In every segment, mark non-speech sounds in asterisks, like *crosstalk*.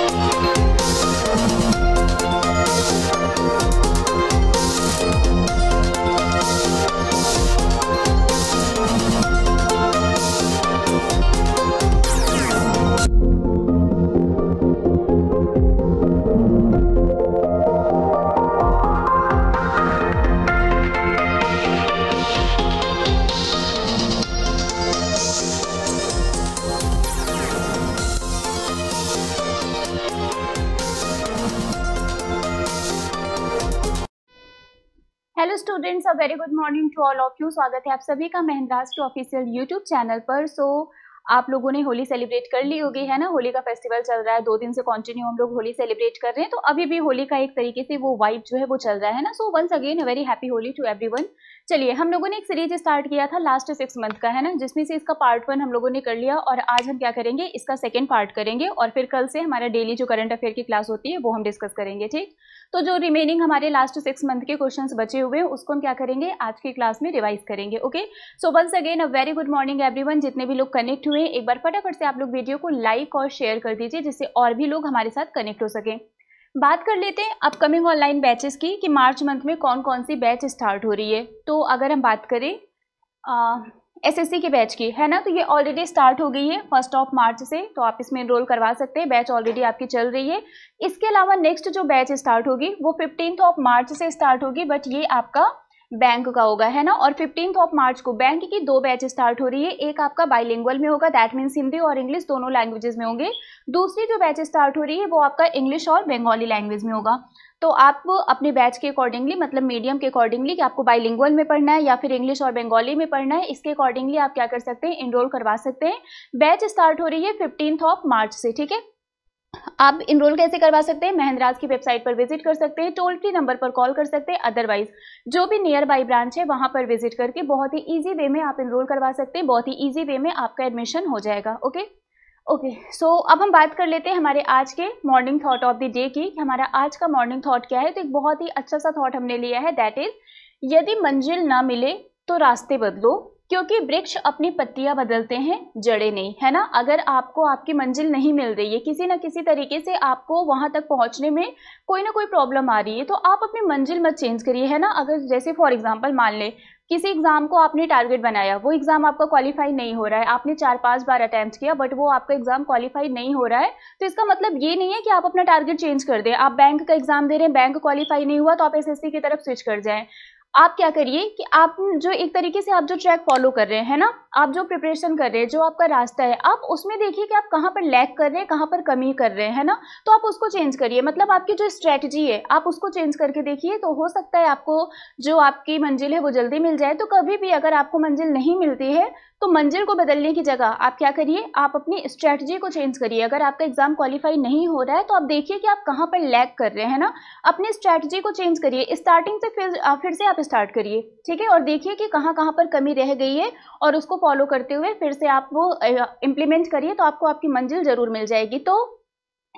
Thank you. Very good morning to all of you स्वागत है आप सभी का महाराष्ट्र ऑफिशियल यूट्यूब चैनल पर सो so, आप लोगों ने होली सेलिब्रेट कर ली होगी है ना होली का फेस्टिवल चल रहा है दो दिन से कंटिन्यू हम लोग होली सेलिब्रेट कर रहे हैं तो अभी भी होली का एक तरीके से वो वाइब जो है वो चल रहा है ना so once again very happy Holi to every चलिए हम लोगों ने एक सीरीज स्टार्ट किया था लास्ट सिक्स मंथ का है ना जिसमें से इसका पार्ट वन हम लोगों ने कर लिया और आज हम क्या करेंगे इसका सेकेंड पार्ट करेंगे और फिर कल से हमारा डेली जो करंट अफेयर की क्लास होती है वो हम डिस्कस करेंगे ठीक तो जो रिमेनिंग हमारे लास्ट सिक्स मंथ के क्वेश्चन बचे हुए हैं उसको हम क्या करेंगे आज की क्लास में रिवाइज करेंगे okay so once again uh very good morning everyone जितने भी लोग कनेक्ट हुए एक बार फटाफट से आप लोग वीडियो को लाइक और शेयर कर दीजिए जिससे और भी लोग हमारे साथ कनेक्ट हो सकें बात कर लेते हैं अपकमिंग ऑनलाइन बैचेस की कि मार्च मंथ में कौन कौन सी बैच स्टार्ट हो रही है तो अगर हम बात करें एसएससी के बैच की है ना तो ये ऑलरेडी स्टार्ट हो गई है फर्स्ट ऑफ मार्च से तो आप इसमें इनरोल करवा सकते हैं बैच ऑलरेडी आपकी चल रही है इसके अलावा नेक्स्ट जो बैच स्टार्ट होगी वो फिफ्टीन ऑफ मार्च से स्टार्ट होगी बट ये आपका बैंक का होगा है ना और फिफ्टींथ ऑफ मार्च को बैंक की दो बैच स्टार्ट हो रही है एक आपका बाइलिंगुअल में होगा दैट मीन्स हिंदी और इंग्लिश दोनों लैंग्वेजेस में होंगे दूसरी जो बैच स्टार्ट हो रही है वो आपका इंग्लिश और बंगाली लैंग्वेज में होगा तो आप अपने बैच के अकॉर्डिंगली मतलब मीडियम के अकॉर्डिंगली कि आपको बाइलिंगुअल में पढ़ना है या फिर इंग्लिश और बंगाली में पढ़ना है इसके अकॉर्डिंगली आप क्या कर सकते हैं इनरोल करवा सकते हैं बैच स्टार्ट हो रही है फिफ्टींथ ऑफ मार्च से ठीक है आप इनरोल कैसे करवा सकते हैं महेंद्राज की वेबसाइट पर विजिट कर सकते हैं टोल फ्री नंबर पर कॉल कर सकते हैं अदरवाइज जो भी नियर बाई ब्रांच है वहां पर विजिट करके बहुत ही इजी वे में आप इनरोल करवा सकते हैं बहुत ही इजी वे में आपका एडमिशन हो जाएगा ओके ओके सो अब हम बात कर लेते हैं हमारे आज के morning thought of the day की हमारा आज का मॉर्निंग थॉट क्या है तो एक बहुत ही अच्छा सा थॉट हमने लिया है दैट इज यदि मंजिल ना मिले तो रास्ते बदलो क्योंकि वृक्ष अपनी पत्तियां बदलते हैं जड़े नहीं है ना अगर आपको आपकी मंजिल नहीं मिल रही है किसी ना किसी तरीके से आपको वहां तक पहुंचने में कोई ना कोई प्रॉब्लम आ रही है तो आप अपनी मंजिल मत चेंज करिए है ना अगर जैसे फॉर एग्जाम्पल मान लें किसी एग्ज़ाम को आपने टारगेट बनाया वो एग्ज़ाम आपका क्वालिफाई नहीं हो रहा है आपने चार पांच बार अटैम्प्ट किया बट वो आपका एग्ज़ाम क्वालिफाई नहीं हो रहा है तो इसका मतलब ये नहीं है कि आप अपना टारगेट चेंज कर दें आप बैंक का एग्ज़ाम दे रहे हैं बैंक क्वालिफाई नहीं हुआ तो आप एसएससी की तरफ स्विच कर जाएं आप क्या करिए कि आप जो एक तरीके से आप जो ट्रैक फॉलो कर रहे हैं ना आप जो प्रिपरेशन कर रहे हैं जो आपका रास्ता है आप उसमें देखिए कि आप कहाँ पर लैक कर रहे हैं कहाँ पर कमी कर रहे हैं ना तो आप उसको चेंज करिए मतलब आपकी जो स्ट्रेटजी है आप उसको चेंज करके देखिए तो हो सकता है आपको जो आपकी मंजिल है वो जल्दी मिल जाए तो कभी भी अगर आपको मंजिल नहीं मिलती है तो मंजिल को बदलने की जगह आप क्या करिए आप अपनी स्ट्रेटजी को चेंज करिए अगर आपका एग्जाम क्वालिफाई नहीं हो रहा है तो आप देखिए कि आप कहाँ पर लैग कर रहे हैं ना अपनी स्ट्रेटजी को चेंज करिए स्टार्टिंग से फिर फिर से आप स्टार्ट करिए ठीक है और देखिए कि कहाँ कहाँ पर कमी रह गई है और उसको फॉलो करते हुए फिर से आप वो इम्प्लीमेंट करिए तो आपको आपकी मंजिल ज़रूर मिल जाएगी तो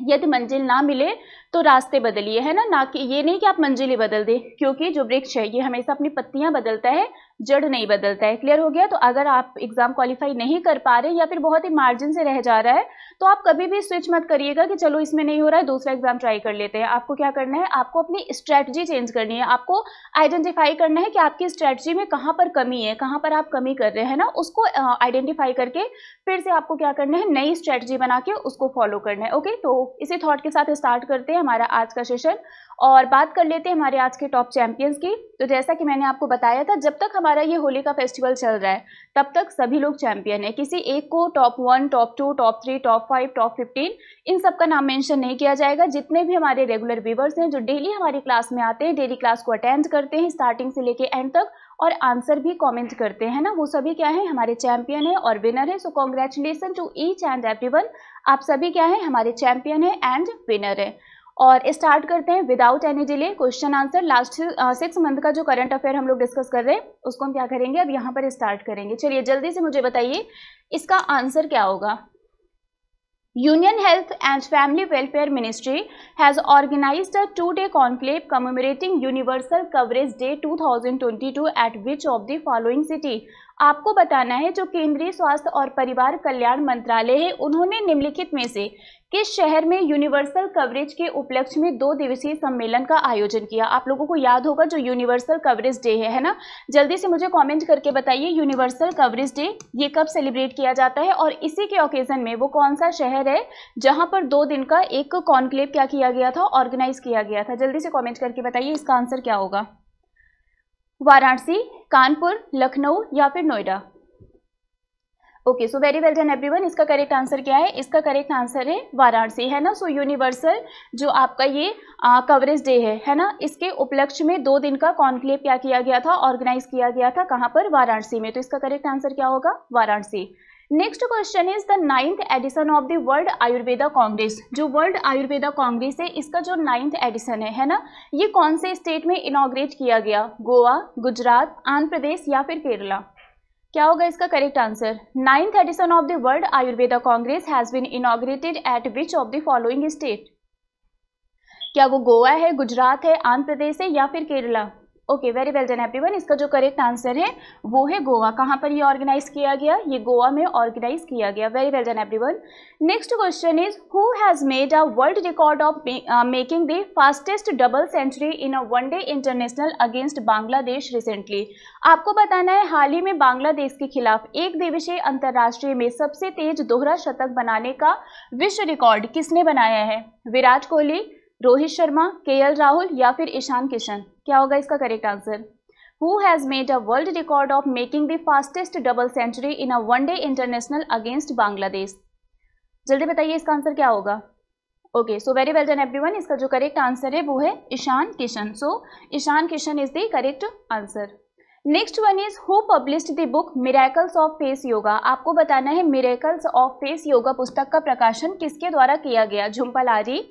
यदि मंजिल ना मिले तो रास्ते बदलिए है ना ना कि ये नहीं कि आप मंजिल ही बदल दें क्योंकि जो वृक्ष है ये हमेशा अपनी पत्तियां बदलता है जड़ नहीं बदलता है क्लियर हो गया तो अगर आप एग्जाम क्वालिफाई नहीं कर पा रहे या फिर बहुत ही मार्जिन से रह जा रहा है तो आप कभी भी स्विच मत करिएगा कि चलो इसमें नहीं हो रहा है दूसरा एग्जाम ट्राई कर लेते हैं आपको क्या करना है आपको अपनी स्ट्रैटेजी चेंज करनी है आपको आइडेंटिफाई करना है कि आपकी स्ट्रैटेजी में कहाँ पर कमी है कहाँ पर आप कमी कर रहे हैं ना उसको आइडेंटिफाई करके फिर से आपको क्या करना है नई स्ट्रैटेजी बना के उसको फॉलो करना है ओके तो इसी थॉट के साथ स्टार्ट करते हैं हमारा आज का सेशन और बात कर लेते हैं हमारे आज के टॉप चैंपियंस की तो जैसा कि मैंने आपको बताया था जब तक हमारा ये होली का फेस्टिवल चल रहा है तब तक सभी लोग चैंपियन है किसी एक को top one top two top three top five top fifteen इन सब का नाम मेंशन नहीं किया जाएगा जितने भी हमारे रेगुलर व्यूवर्स हैं जो डेली हमारी क्लास में आते हैं डेली क्लास को अटेंड करते हैं स्टार्टिंग से लेके एंड तक और आंसर भी कॉमेंट करते हैं ना वो सभी क्या है हमारे चैंपियन है और विनर है so congratulation to each and every आप सभी क्या है हमारे चैंपियन है एंड विनर है और स्टार्ट करते हैं without any delay question answer last six month का जो करंट अफेयर हम लोग डिस्कस कर रहे हैं उसको हम क्या करेंगे अब यहाँ पर स्टार्ट करेंगे चलिए जल्दी से मुझे बताइए इसका आंसर क्या होगा union health and family welfare ministry has organise a two day conclave commemorating universal coverage day two thousand twenty two at which of the following city आपको बताना है जो केंद्रीय स्वास्थ्य और परिवार कल्याण मंत्रालय है उन्होंने निम्नलिखित में से किस शहर में यूनिवर्सल कवरेज के उपलक्ष्य में दो दिवसीय सम्मेलन का आयोजन किया आप लोगों को याद होगा जो यूनिवर्सल कवरेज डे है है ना जल्दी से मुझे कमेंट करके बताइए यूनिवर्सल कवरेज डे ये कब सेलिब्रेट किया जाता है और इसी के ओकेजन में वो कौन सा शहर है जहाँ पर दो दिन का एक कॉन्क्लेव क्या किया गया था ऑर्गेनाइज किया गया था जल्दी से कॉमेंट करके बताइए इसका आंसर क्या होगा वाराणसी कानपुर लखनऊ या फिर Noida okay so very well done everyone इसका करेक्ट आंसर क्या है इसका करेक्ट आंसर है वाराणसी है ना सो so, यूनिवर्सल जो आपका ये कवरेज डे है है ना इसके उपलक्ष्य में दो दिन का कॉन्क्लेव क्या किया गया था ऑर्गेनाइज किया गया था कहाँ पर वाराणसी में तो इसका करेक्ट आंसर क्या होगा Varanasi next question is the ninth edition of the world Ayurveda congress जो वर्ल्ड आयुर्वेदा कांग्रेस है इसका जो नाइन्थ एडिशन है है ना ये कौन से स्टेट में इनाग्रेट किया गया गोवा गुजरात आंध्र प्रदेश या फिर केरला क्या होगा इसका correct answer ninth edition of the world Ayurveda congress has been inaugurated at which of the following state क्या वो गोवा है गुजरात है आंध्र प्रदेश है या फिर Kerala okay very well done everyone इसका जो करेक्ट आंसर है वो है गोवा कहाँ पर ये ऑर्गेनाइज किया गया ये गोवा में ऑर्गेनाइज किया गया very well done everyone next question is who has made a world record of making the fastest double century in a one day international against Bangladesh recently आपको बताना है हाल ही में बांग्लादेश के खिलाफ एक दिवसीय अंतर्राष्ट्रीय में सबसे तेज दोहरा शतक बनाने का विश्व रिकॉर्ड किसने बनाया है विराट कोहली रोहित शर्मा के राहुल या फिर ईशान किशन क्या होगा इसका correct answer who has made a world record of making the fastest double century in a one day international against Bangladesh जल्दी बताइए इसका आंसर क्या होगा okay so very well done everyone इसका जो करेक्ट आंसर है वो है Ishan Kishan so Ishan Kishan is the correct answer next one is who published the book miracles of face yoga आपको बताना है मिरेकल्स ऑफ फेस योगा पुस्तक का प्रकाशन किसके द्वारा किया गया झुम्पा लारी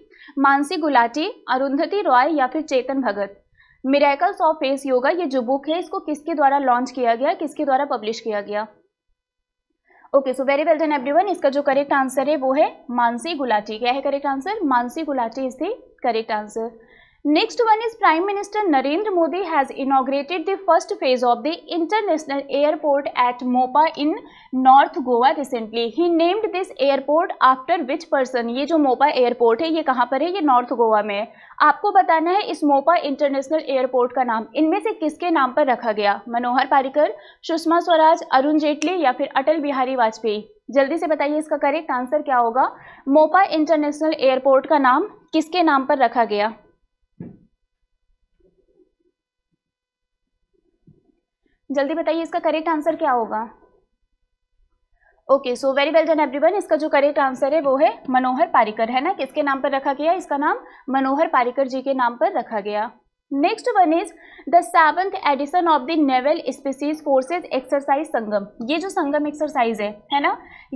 मानसी गुलाटी अरुंधति रॉय या फिर Chetan Bhagat miracles of face yoga ये जो बुक है इसको किसके द्वारा लॉन्च किया गया किसके द्वारा पब्लिश किया गया okay so very well done everyone इसका जो करेक्ट आंसर है वो है मानसी गुलाटी क्या है correct answer Mansi Gulati is the correct answer Next one is Prime Minister Narendra Modi has inaugurated the first phase of the international airport at Mopa in North Goa recently. He named this airport after which person? ये जो Mopa airport है ये कहाँ पर है ये North Goa में है आपको बताना है इस मोपा इंटरनेशनल एयरपोर्ट का नाम इनमें से किसके नाम पर रखा गया मनोहर पारिकर सुषमा स्वराज अरुण जेटली या फिर अटल बिहारी वाजपेयी जल्दी से बताइए इसका करेक्ट आंसर क्या होगा मोपा इंटरनेशनल एयरपोर्ट का नाम किसके नाम पर रखा गया जल्दी बताइए इसका करेक्ट आंसर क्या होगा okay so very well done everyone इसका जो करेक्ट आंसर है वो है मनोहर पारिकर है ना किसके नाम पर रखा गया इसका नाम मनोहर पारिकर जी के नाम पर रखा गया next one is the seventh edition of the naval special forces exercise Sangam ये जो संगम एक्सरसाइज है है ना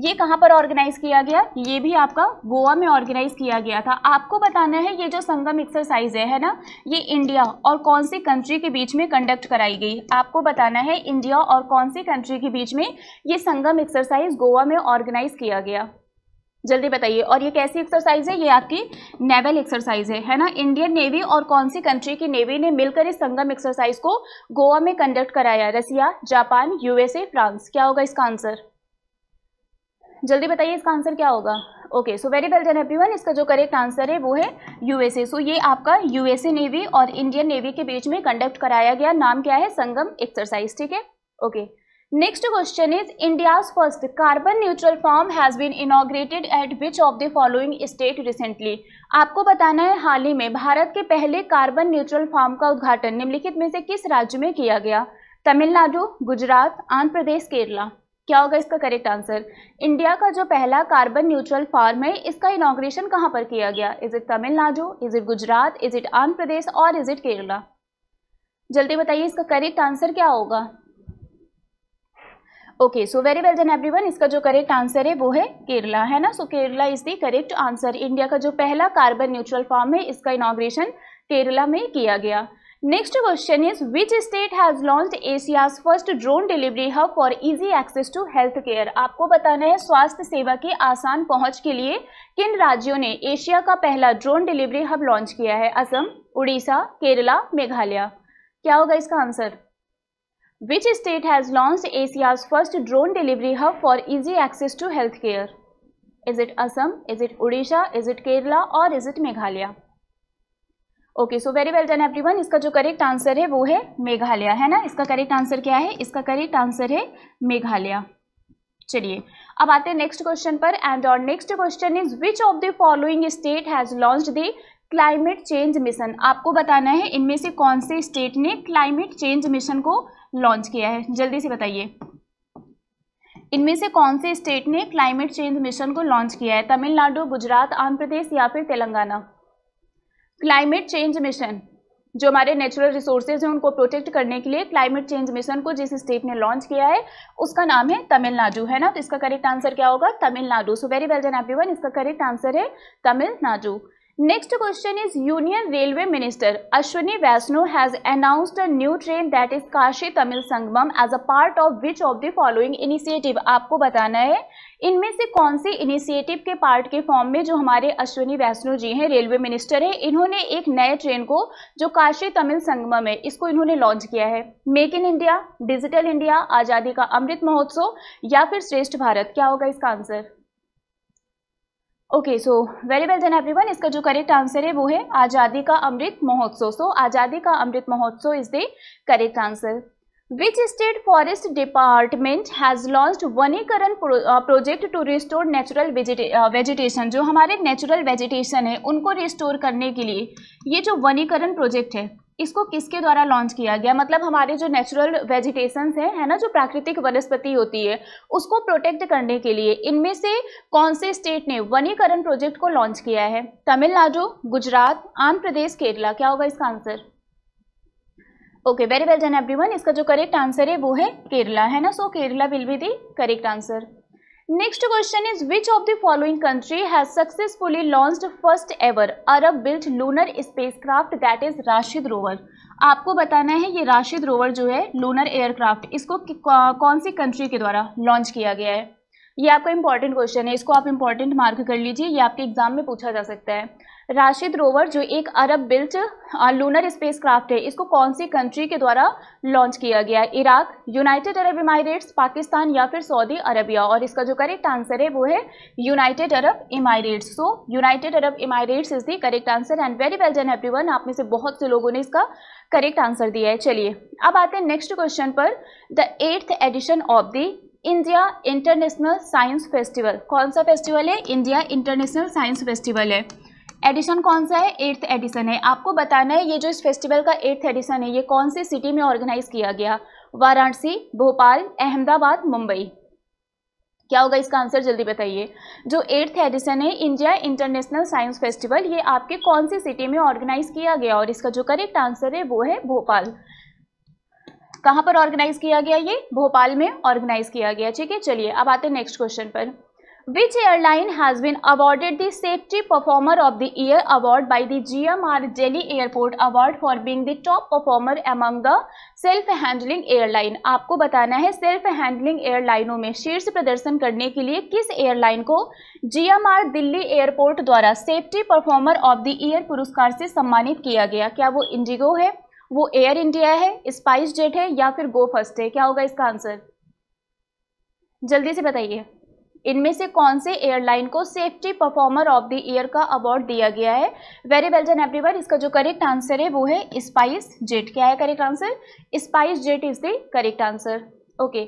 ये कहाँ पर ऑर्गेनाइज किया गया ये भी आपका गोवा में ऑर्गेनाइज किया गया था आपको बताना है ये जो संगम एक्सरसाइज है है ना ये इंडिया और कौन सी कंट्री के बीच में कंडक्ट कराई गई आपको बताना है इंडिया और कौन सी कंट्री के बीच में ये संगम एक्सरसाइज गोवा में ऑर्गेनाइज किया गया जल्दी बताइए और ये कैसी एक्सरसाइज है ये आपकी नेवल एक्सरसाइज है है ना इंडियन नेवी और कौन सी कंट्री की नेवी ने मिलकर इस संगम एक्सरसाइज को गोवा में कंडक्ट कराया रसिया जापान यूएसए फ्रांस क्या होगा इसका आंसर जल्दी बताइए इसका आंसर क्या होगा okay so very well done everyone इसका जो करेक्ट आंसर है वो है यूएसए सो so, ये आपका यूएसए नेवी और इंडियन नेवी के बीच में कंडक्ट कराया गया नाम क्या है संगम एक्सरसाइज ठीक है okay okay. Next question is India first carbon neutral farm has been inaugurated at which of the following state recently आपको बताना है हाल ही में भारत के पहले कार्बन न्यूट्रल फार्म का उद्घाटन निम्नलिखित में से किस राज्य में किया गया तमिलनाडु गुजरात आंध्र प्रदेश केरला क्या होगा इसका करेक्ट आंसर इंडिया का जो पहला कार्बन न्यूट्रल फार्म है इसका इनाग्रेशन कहाँ पर किया गया is it Tamil Nadu is it Gujarat is it Andhra Pradesh और इज इट केरला जल्दी बताइए इसका करेक्ट आंसर क्या होगा okay so very well then everyone इसका जो करेक्ट आंसर है वो है केरला है ना so Kerala is the correct answer India का जो पहला कार्बन न्यूट्रल फार्म है इसका इनाग्रेशन केरला में किया गया next question is which state has launch Asia's first drone delivery hub for easy access to health care आपको बताना है स्वास्थ्य सेवा की आसान पहुंच के लिए किन राज्यों ने एशिया का पहला ड्रोन डिलीवरी हब लॉन्च किया है असम उड़ीसा केरला मेघालय क्या होगा इसका answer Which state has launched Asia's first drone delivery hub for easy access to healthcare? Is it Assam? Is it Odisha? Is it Kerala? Or is it Meghalaya? Okay so very well done everyone इसका जो correct answer है वो है मेघालय है ना इसका correct answer क्या है इसका करेक्ट आंसर है मेघालय चलिए अब आते हैं नेक्स्ट क्वेश्चन पर एंड और next question is which of the following state has launch the climate change mission आपको बताना है इनमें से कौन से स्टेट ने क्लाइमेट चेंज मिशन को लॉन्च किया है जल्दी से बताइए इनमें से कौन से स्टेट ने क्लाइमेट चेंज मिशन को लॉन्च किया है तमिलनाडु गुजरात आंध्र प्रदेश या फिर तेलंगाना क्लाइमेट चेंज मिशन जो हमारे नेचुरल रिसोर्सेज हैं उनको प्रोटेक्ट करने के लिए क्लाइमेट चेंज मिशन को जिस स्टेट ने लॉन्च किया है उसका नाम है तमिलनाडु है ना तो इसका करेक्ट आंसर क्या होगा Tamil Nadu so very well done everyone इसका करेक्ट आंसर है Tamil Nadu next question is union railway minister Ashwini Vaishnaw has announced a new train that is Kashi Tamil Sangamam as a part of which of the following initiative आपको बताना है इनमें से कौन से इनिशिएटिव के पार्ट के फॉर्म में जो हमारे अश्विनी वैष्णो जी हैं रेलवे मिनिस्टर हैं इन्होंने एक नए ट्रेन को जो काशी तमिल संगमम है इसको इन्होंने लॉन्च किया है make in India digital India Azadi ka Amrit महोत्सव या फिर श्रेष्ठ भारत क्या होगा इसका answer okay so very well then everyone इसका जो करेक्ट आंसर है वो है आज़ादी का अमृत महोत्सव सो आज़ादी ka Amrit Mahotsav is the correct answer which state forest department has launch वनीकरण project to restore natural vegetation जो हमारे नेचुरल वेजिटेशन है उनको रिस्टोर करने के लिए ये जो वनीकरण प्रोजेक्ट है इसको किसके द्वारा लॉन्च किया गया मतलब हमारे जो नेचुरल वेजिटेशन है है ना जो प्राकृतिक वनस्पति होती है उसको प्रोटेक्ट करने के लिए इनमें से कौन से स्टेट ने वनीकरण प्रोजेक्ट को लॉन्च किया है तमिलनाडु गुजरात आंध्र प्रदेश केरला क्या होगा इसका answer okay very well done everyone इसका जो करेक्ट आंसर है वो है केरला है ना so Kerala will be the correct answer next question is which of the following country has successfully launch first ever Arab built lunar spacecraft that is Rashid rover आपको बताना है ये राशिद रोवर जो है लूनर एयरक्राफ्ट इसको कौन सी कंट्री के द्वारा लॉन्च किया गया है ये आपका इंपॉर्टेंट क्वेश्चन है इसको आप इंपॉर्टेंट मार्क कर लीजिए ये आपके एग्जाम में पूछा जा सकता है राशिद रोवर जो एक अरब बिल्ट लूनर स्पेसक्राफ्ट है इसको कौन सी कंट्री के द्वारा लॉन्च किया गया Iraq United Arab Emirates Pakistan या फिर सऊदी अरबिया और इसका जो करेक्ट आंसर है वो है United Arab Emirates so United Arab Emirates is the correct answer and very well done everyone आप में से बहुत से लोगों ने इसका करेक्ट आंसर दिया है चलिए अब आते हैं नेक्स्ट क्वेश्चन पर the eighth edition of the India international science festival कौन सा फेस्टिवल है इंडिया इंटरनेशनल साइंस फेस्टिवल है एडिशन कौन सा है एट्थ एडिशन है आपको बताना है ये जो इस फेस्टिवल का एट्थ एडिशन है ये कौन से सिटी में ऑर्गेनाइज किया गया वाराणसी भोपाल अहमदाबाद मुंबई क्या होगा इसका आंसर जल्दी बताइए जो एट्थ एडिशन है इंडिया इंटरनेशनल साइंस फेस्टिवल ये आपके कौन सी सिटी में ऑर्गेनाइज किया गया और इसका जो करेक्ट आंसर है वो है भोपाल कहाँ पर ऑर्गेनाइज किया गया ये भोपाल में ऑर्गेनाइज किया गया ठीक है चलिए अब आते हैं नेक्स्ट क्वेश्चन पर Which airline has been awarded the Safety Performer of the Year award by the GMR Delhi Airport Award for being the top performer among the self handling airline आपको बताना है सेल्फ हैंडलिंग एयरलाइनों में शीर्ष प्रदर्शन करने के लिए किस एयरलाइन को जीएमआर दिल्ली एयरपोर्ट द्वारा safety performer of the year पुरस्कार से सम्मानित किया गया क्या वो इंडिगो है वो एयर इंडिया है स्पाइस जेट है या फिर गो फर्स्ट है क्या होगा इसका आंसर जल्दी से बताइए इनमें से कौन से एयरलाइन को safety performer of the year का अवार्ड दिया गया है वेरी वेल डन एवरीवन इसका जो करेक्ट आंसर है वो है स्पाइस जेट क्या है correct answer SpiceJet is the correct answer okay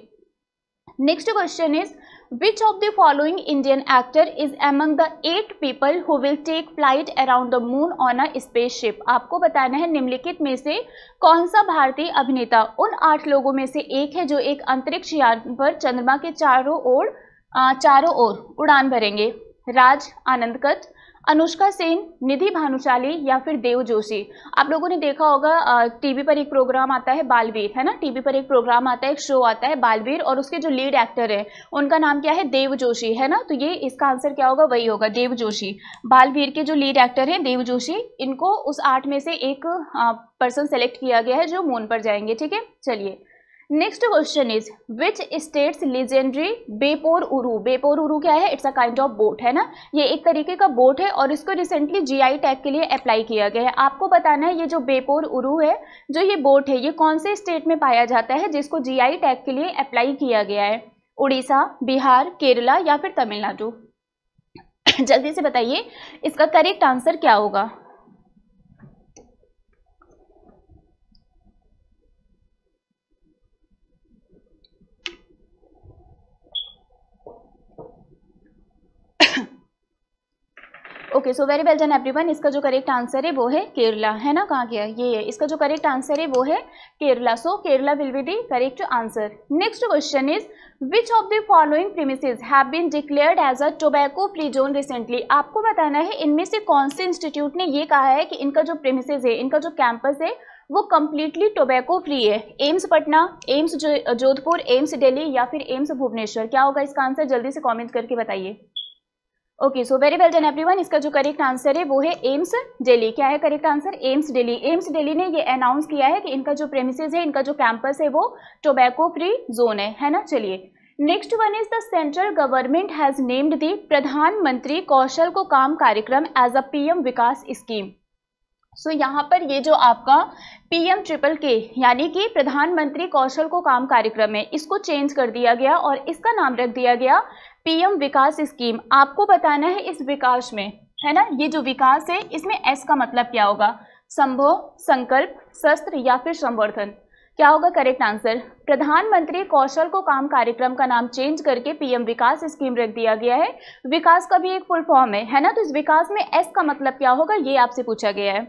next question is which of the following indian actor is among the eight people who will take flight around the moon on a spaceship आपको बताना है निम्नलिखित में से कौन सा भारतीय अभिनेता उन आठ लोगों में से एक है जो एक अंतरिक्ष यान पर चंद्रमा के चारों ओर चारों ओर उड़ान भरेंगे राज आनंदकट अनुष्का सेन निधि भानुशाली या फिर देव जोशी आप लोगों ने देखा होगा टीवी पर एक प्रोग्राम आता है बालवीर है ना टीवी पर एक प्रोग्राम आता है एक शो आता है बालवीर और उसके जो लीड एक्टर है उनका नाम क्या है देव जोशी है ना तो ये इसका आंसर क्या होगा वही होगा देव जोशी बालवीर के जो लीड एक्टर हैं देव जोशी इनको उस आठ में से एक पर्सन सेलेक्ट किया गया है जो मून पर जाएंगे ठीक है चलिए next question is which state's legendary Beypore Uru Beypore Uru क्या है it's a kind of boat है ना ये एक तरीके का बोट है और इसको रिसेंटली जीआई टैग के लिए अप्लाई किया गया है आपको बताना है ये जो बेपोर उरू है जो ये बोट है ये कौन से स्टेट में पाया जाता है जिसको जीआई टैग के लिए अप्लाई किया गया है उड़ीसा बिहार केरला या फिर तमिलनाडु *coughs* जल्दी से बताइए इसका करेक्ट आंसर क्या होगा okay so very well done one इसका जो करेक्ट आंसर है वो है केरला है ना कहाँ गया ये है इसका जो करेक्ट आंसर है वो है Kerala so Kerala will be the correct answer next question is which of the following premises have been declared as a tobacco free zone recently आपको बताना है इनमें से कौन से इंस्टीट्यूट ने ये कहा है कि इनका जो प्रेमिसज है इनका जो कैंपस है वो कम्प्लीटली टोबैको फ्री है AIIMS Patna AIIMS Jodhpur AIIMS Delhi या फिर एम्स भुवनेश्वर क्या होगा इसका आंसर जल्दी से कॉमेंट करके बताइए okay so very well done everyone इसका जो करेक्ट आंसर है वो है एम्स दिल्ली क्या है correct answer AIIMS Delhi AIIMS Delhi ने ये अनाउंस किया है कि इनका जो प्रेमिसेज है इनका जो कैंपस है वो टोबैको फ्री जोन है है ना चलिए next one is the central government has named the Pradhan Mantri Kaushal ko Kaam Karyakram as a PM Vikas scheme so so, यहाँ पर ये जो आपका पीएम ट्रिपल के यानी कि प्रधानमंत्री कौशल को काम कार्यक्रम है इसको चेंज कर दिया गया और इसका नाम रख दिया गया पीएम विकास स्कीम आपको बताना है इस विकास में है ना ये जो विकास है इसमें एस का मतलब क्या होगा संभव संकल्प शस्त्र या फिर संवर्धन क्या होगा करेक्ट आंसर प्रधानमंत्री कौशल को काम कार्यक्रम का नाम चेंज करके पीएम विकास स्कीम रख दिया गया है विकास का भी एक फुल फॉर्म है है ना तो इस विकास में एस का मतलब क्या होगा ये आपसे पूछा गया है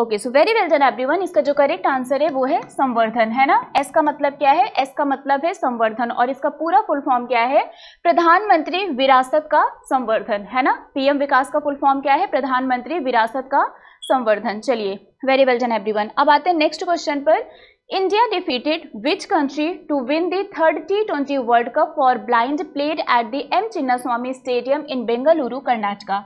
okay so very well done everyone इसका जो करेक्ट आंसर है वो है संवर्धन है ना एस का मतलब क्या है एस का मतलब है संवर्धन और इसका पूरा फुल फॉर्म क्या है प्रधानमंत्री विरासत का संवर्धन है ना पीएम विकास का फुल फॉर्म क्या है प्रधानमंत्री विरासत का संवर्धन चलिए वेरी वेल डन वन अब आते हैं नेक्स्ट क्वेश्चन पर India defeated which country to win T twenty world cup for blind played at the M Chinnaswamy stadium in Bengaluru Karnataka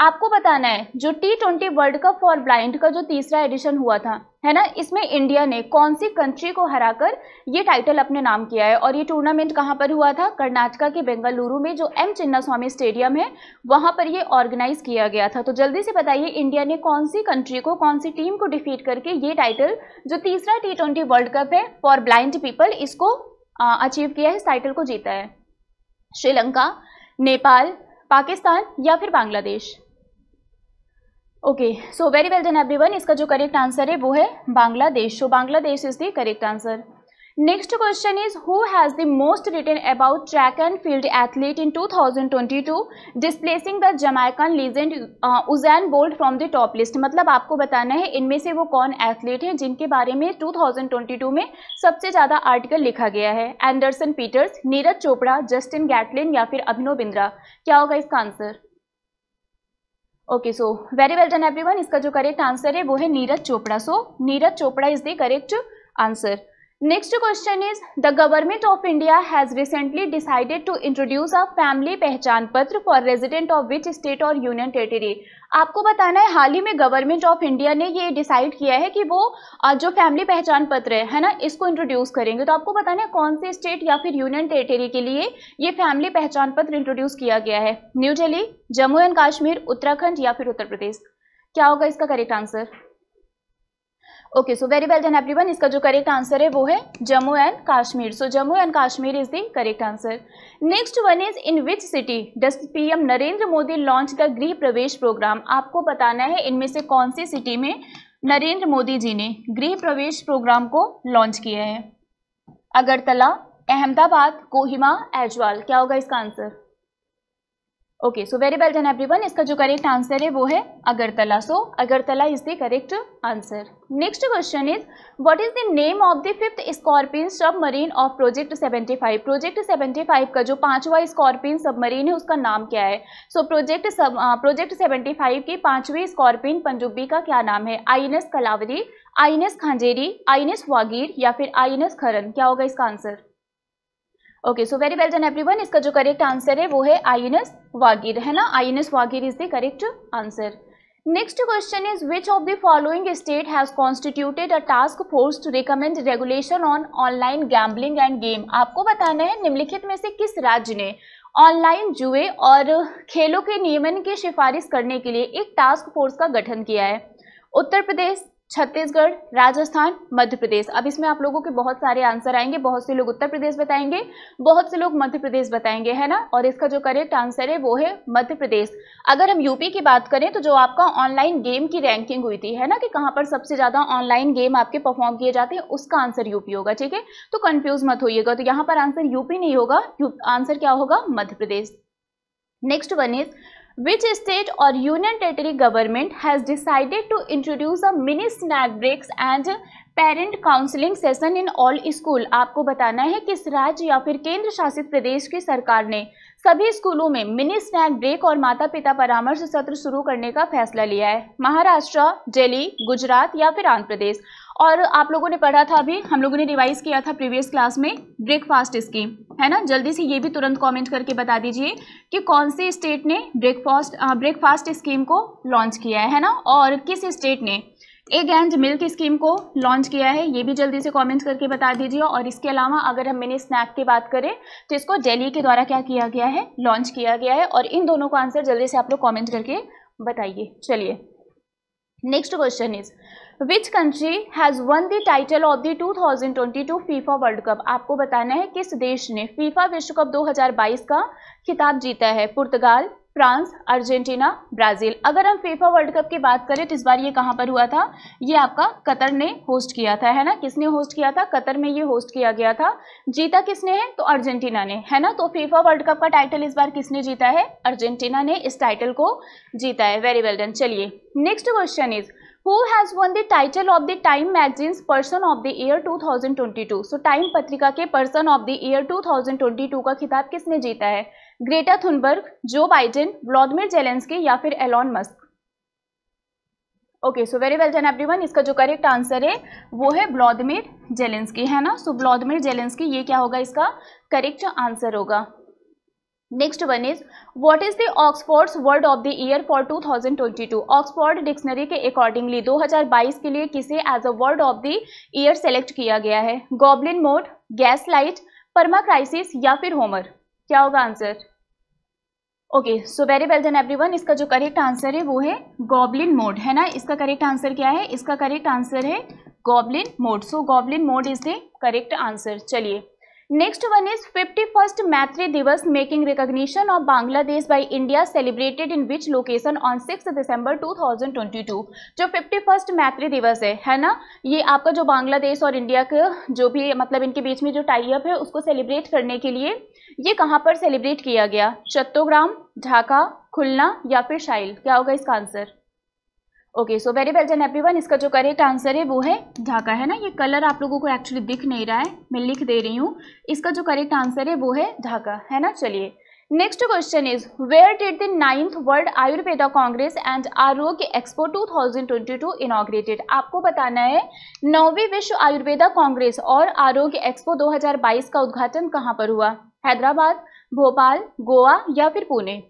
आपको बताना है जो T twenty world cup for blind का जो तीसरा एडिशन हुआ था है ना इसमें इंडिया ने कौन सी कंट्री को हराकर ये टाइटल अपने नाम किया है और ये टूर्नामेंट कहाँ पर हुआ था कर्नाटका के बेंगलुरु में जो एम चिन्ना स्वामी स्टेडियम है वहाँ पर ये ऑर्गेनाइज किया गया था तो जल्दी से बताइए इंडिया ने कौन सी कंट्री को कौन सी टीम को डिफीट करके ये टाइटल जो तीसरा टी ट्वेंटी वर्ल्ड कप है फॉर ब्लाइंड पीपल इसको अचीव किया है इस टाइटल को जीता है श्रीलंका नेपाल पाकिस्तान या फिर Bangladesh okay so very well then everyone इसका जो करेक्ट आंसर है वो है Bangladesh so Bangladesh is the correct answer next question is who has the most return about track and field athlete in 2022 displacing the Jamaican legend Usain Bolt from the top list मतलब आपको बताना है इनमें से वो कौन एथलीट है जिनके बारे में 2022 में सबसे ज़्यादा आर्टिकल लिखा गया है Anderson Peters Neeraj Chopra Justin Gatlin या फिर अभिनव बिंद्रा क्या होगा इसका answer okay so very well done everyone इसका जो करेक्ट आंसर है वो है Neeraj Chopra so so, Neeraj Chopra is the correct answer next question is the government of India has recently decided to introduce a family पहचान पत्र for resident of which state और union territory आपको बताना है हाल ही में गवर्नमेंट ऑफ इंडिया ने ये डिसाइड किया है कि वो जो फैमिली पहचान पत्र है है ना इसको इंट्रोड्यूस करेंगे तो आपको बताना है कौन से स्टेट या फिर यूनियन टेरिटरी के लिए ये फैमिली पहचान पत्र इंट्रोड्यूस किया गया है न्यू दिल्ली जम्मू एंड कश्मीर उत्तराखंड या फिर उत्तर प्रदेश क्या होगा इसका correct answer okay so very well then everyone इसका जो करेक्ट आंसर है वो है Jammu and Kashmir so Jammu and Kashmir is the correct answer next one is in which city does PM Narendra Modi launch the Griha Pravesh programme आपको बताना है इनमें से कौन सी सिटी में नरेंद्र मोदी जी ने गृह प्रवेश प्रोग्राम को लॉन्च किया है अगरतला अहमदाबाद कोहिमा एजवाल क्या होगा इसका answer okay so very well done one इसका जो करेक्ट आंसर है वो है Agartala so so, Agartala is the correct answer next question is what is the name of the fifth scorpion submarine of project 75 project 75 का जो पांचवा स्कॉर्पियन सबमरीन है उसका नाम क्या है सो प्रोजेक्ट सब प्रोजेक्ट 75 की पांचवी स्कॉर्पियन पंजुबी का क्या नाम है I N S Kalvari I N S Khanderi S Vagir या फिर आई एन एस खरन क्या होगा इसका answer okay so very well done everyone इसका जो करेक्ट आंसर है वो है आई एन एस वागीर है ना I N S Vagir is the correct answer next question is which of the following state has constituted a task force to recommend regulation on online gambling and game आपको बताना है निम्नलिखित में से किस राज्य ने ऑनलाइन जुए और खेलों के नियमन की सिफारिश करने के लिए एक टास्क फोर्स का गठन किया है उत्तर प्रदेश छत्तीसगढ़ राजस्थान मध्य प्रदेश अब इसमें आप लोगों के बहुत सारे आंसर आएंगे बहुत से लोग उत्तर प्रदेश बताएंगे बहुत से लोग मध्य प्रदेश बताएंगे है ना और इसका जो करेक्ट आंसर है वो है मध्य प्रदेश अगर हम यूपी की बात करें तो जो आपका ऑनलाइन गेम की रैंकिंग हुई थी है ना कि कहाँ पर सबसे ज़्यादा ऑनलाइन गेम आपके परफॉर्म किए जाते हैं उसका आंसर यूपी होगा ठीक है तो कन्फ्यूज मत होइएगा तो यहाँ पर आंसर यूपी नहीं होगा आंसर क्या होगा Madhya Pradesh next one is which state or union territory government has decided to introduce a mini snack breaks and parent counselling session in all school आपको बताना है किस राज्य या फिर केंद्र शासित प्रदेश की सरकार ने सभी स्कूलों में मिनी स्नैक ब्रेक और माता पिता परामर्श सत्र शुरू करने का फैसला लिया है महाराष्ट्र दिल्ली गुजरात या फिर आंध्र प्रदेश और आप लोगों ने पढ़ा था अभी हम लोगों ने रिवाइज किया था प्रीवियस क्लास में ब्रेकफास्ट स्कीम है ना जल्दी से ये भी तुरंत कमेंट करके बता दीजिए कि कौन से स्टेट ने ब्रेकफास्ट ब्रेकफास्ट स्कीम को लॉन्च किया है ना और किस स्टेट ने एक एंड मिल्क स्कीम को लॉन्च किया है ये भी जल्दी से कमेंट करके बता दीजिए और इसके अलावा अगर हम मिनी स्नैक की बात करें तो इसको डेली के द्वारा क्या किया गया है लॉन्च किया गया है और इन दोनों का आंसर जल्दी से आप लोग कॉमेंट करके बताइए चलिए next question is which country has won the title of the 2022 FIFA World Cup आपको बताना है किस देश ने फीफा विश्व कप 2022 का खिताब जीता है पुर्तगाल फ्रांस अर्जेंटीना ब्राज़ील अगर हम फीफा वर्ल्ड कप की बात करें तो इस बार ये कहाँ पर हुआ था ये आपका कतर ने होस्ट किया था है ना किसने होस्ट किया था कतर में ये होस्ट किया गया था जीता किसने है तो अर्जेंटीना ने है ना तो फीफा वर्ल्ड कप का टाइटल इस बार किसने जीता है अर्जेंटीना ने इस टाइटल को जीता है वेरी वेल डन चलिए next question is who has of the Time magazine's person of the year two thousand twenty 2022 so Time पत्रिका के ईयर टू थाउजेंड ट्वेंटी 2022 का खिताब किसने जीता है Greta Thunberg Joe Biden Vladimir Zelensky या फिर Elon Musk okay so very well done everyone इसका जो करेक्ट आंसर है वो है व्लादिमिर जेलेंस्की है ना सो व्लादिमिर जेलेंस्की ये क्या होगा इसका करेक्ट आंसर होगा next one is what is the Oxford's word of the year for 2022 Oxford dictionary के अकॉर्डिंगली 2022 के लिए किसे as a word of the year select किया गया है goblin mode gaslight permacrisis या फिर होमर क्या होगा answer okay so very well then everyone इसका जो करेक्ट आंसर है वो है गॉबलिन मोड है ना इसका करेक्ट आंसर क्या है इसका करेक्ट आंसर है goblin mode so goblin mode is the correct answer चलिए next one is fifty first Maitri Diwas making recognition of Bangladesh by India celebrated in which location on six December 2022 जो fifty first Maitri दिवस है है ना ये आपका जो बांग्लादेश और इंडिया का जो भी मतलब इनके बीच में जो टाइप है उसको सेलिब्रेट करने के लिए ये कहाँ पर सेलिब्रेट किया गया चट्टोग्राम ढाका खुलना या फिर शाइल क्या होगा इसका answer okay so very well done everyone इसका जो करेक्ट आंसर है वो है ढाका है ना ये कलर आप लोगों को एक्चुअली दिख नहीं रहा है मैं लिख दे रही हूँ इसका जो करेक्ट आंसर है वो है ढाका है ना चलिए next question is where did the ninth world Ayurveda congress and Arogya expo 2022 inaugurated आपको बताना है नौवीं विश्व आयुर्वेदा कांग्रेस और आरोग्य एक्सपो 2022 का उद्घाटन कहाँ पर हुआ हैदराबाद भोपाल गोवा या फिर Pune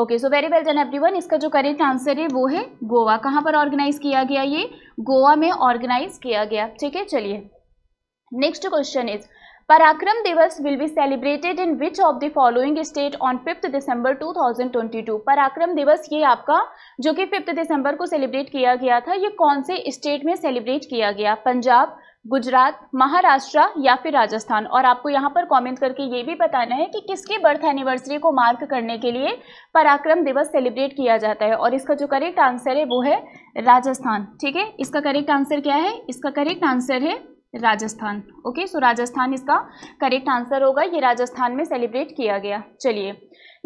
okay so very well done everyone इसका जो करेक्ट आंसर है वो है गोवा कहाँ पर ऑर्गेनाइज किया गया ये गोवा में ऑर्गेनाइज किया गया ठीक है चलिए next question is Parakram Diwas will be celebrated in which of the following state on fifth December 2022 Parakram दिवस ये आपका जो कि फिफ्थ दिसंबर को सेलिब्रेट किया गया था ये कौन से स्टेट में सेलिब्रेट किया गया पंजाब गुजरात महाराष्ट्र या फिर राजस्थान और आपको यहाँ पर कमेंट करके ये भी बताना है कि किसकी बर्थ एनिवर्सरी को मार्क करने के लिए पराक्रम दिवस सेलिब्रेट किया जाता है और इसका जो करेक्ट आंसर है वो है राजस्थान ठीक है इसका करेक्ट आंसर क्या है इसका करेक्ट आंसर है राजस्थान ओके सो राजस्थान इसका करेक्ट आंसर होगा ये राजस्थान में सेलिब्रेट किया गया चलिए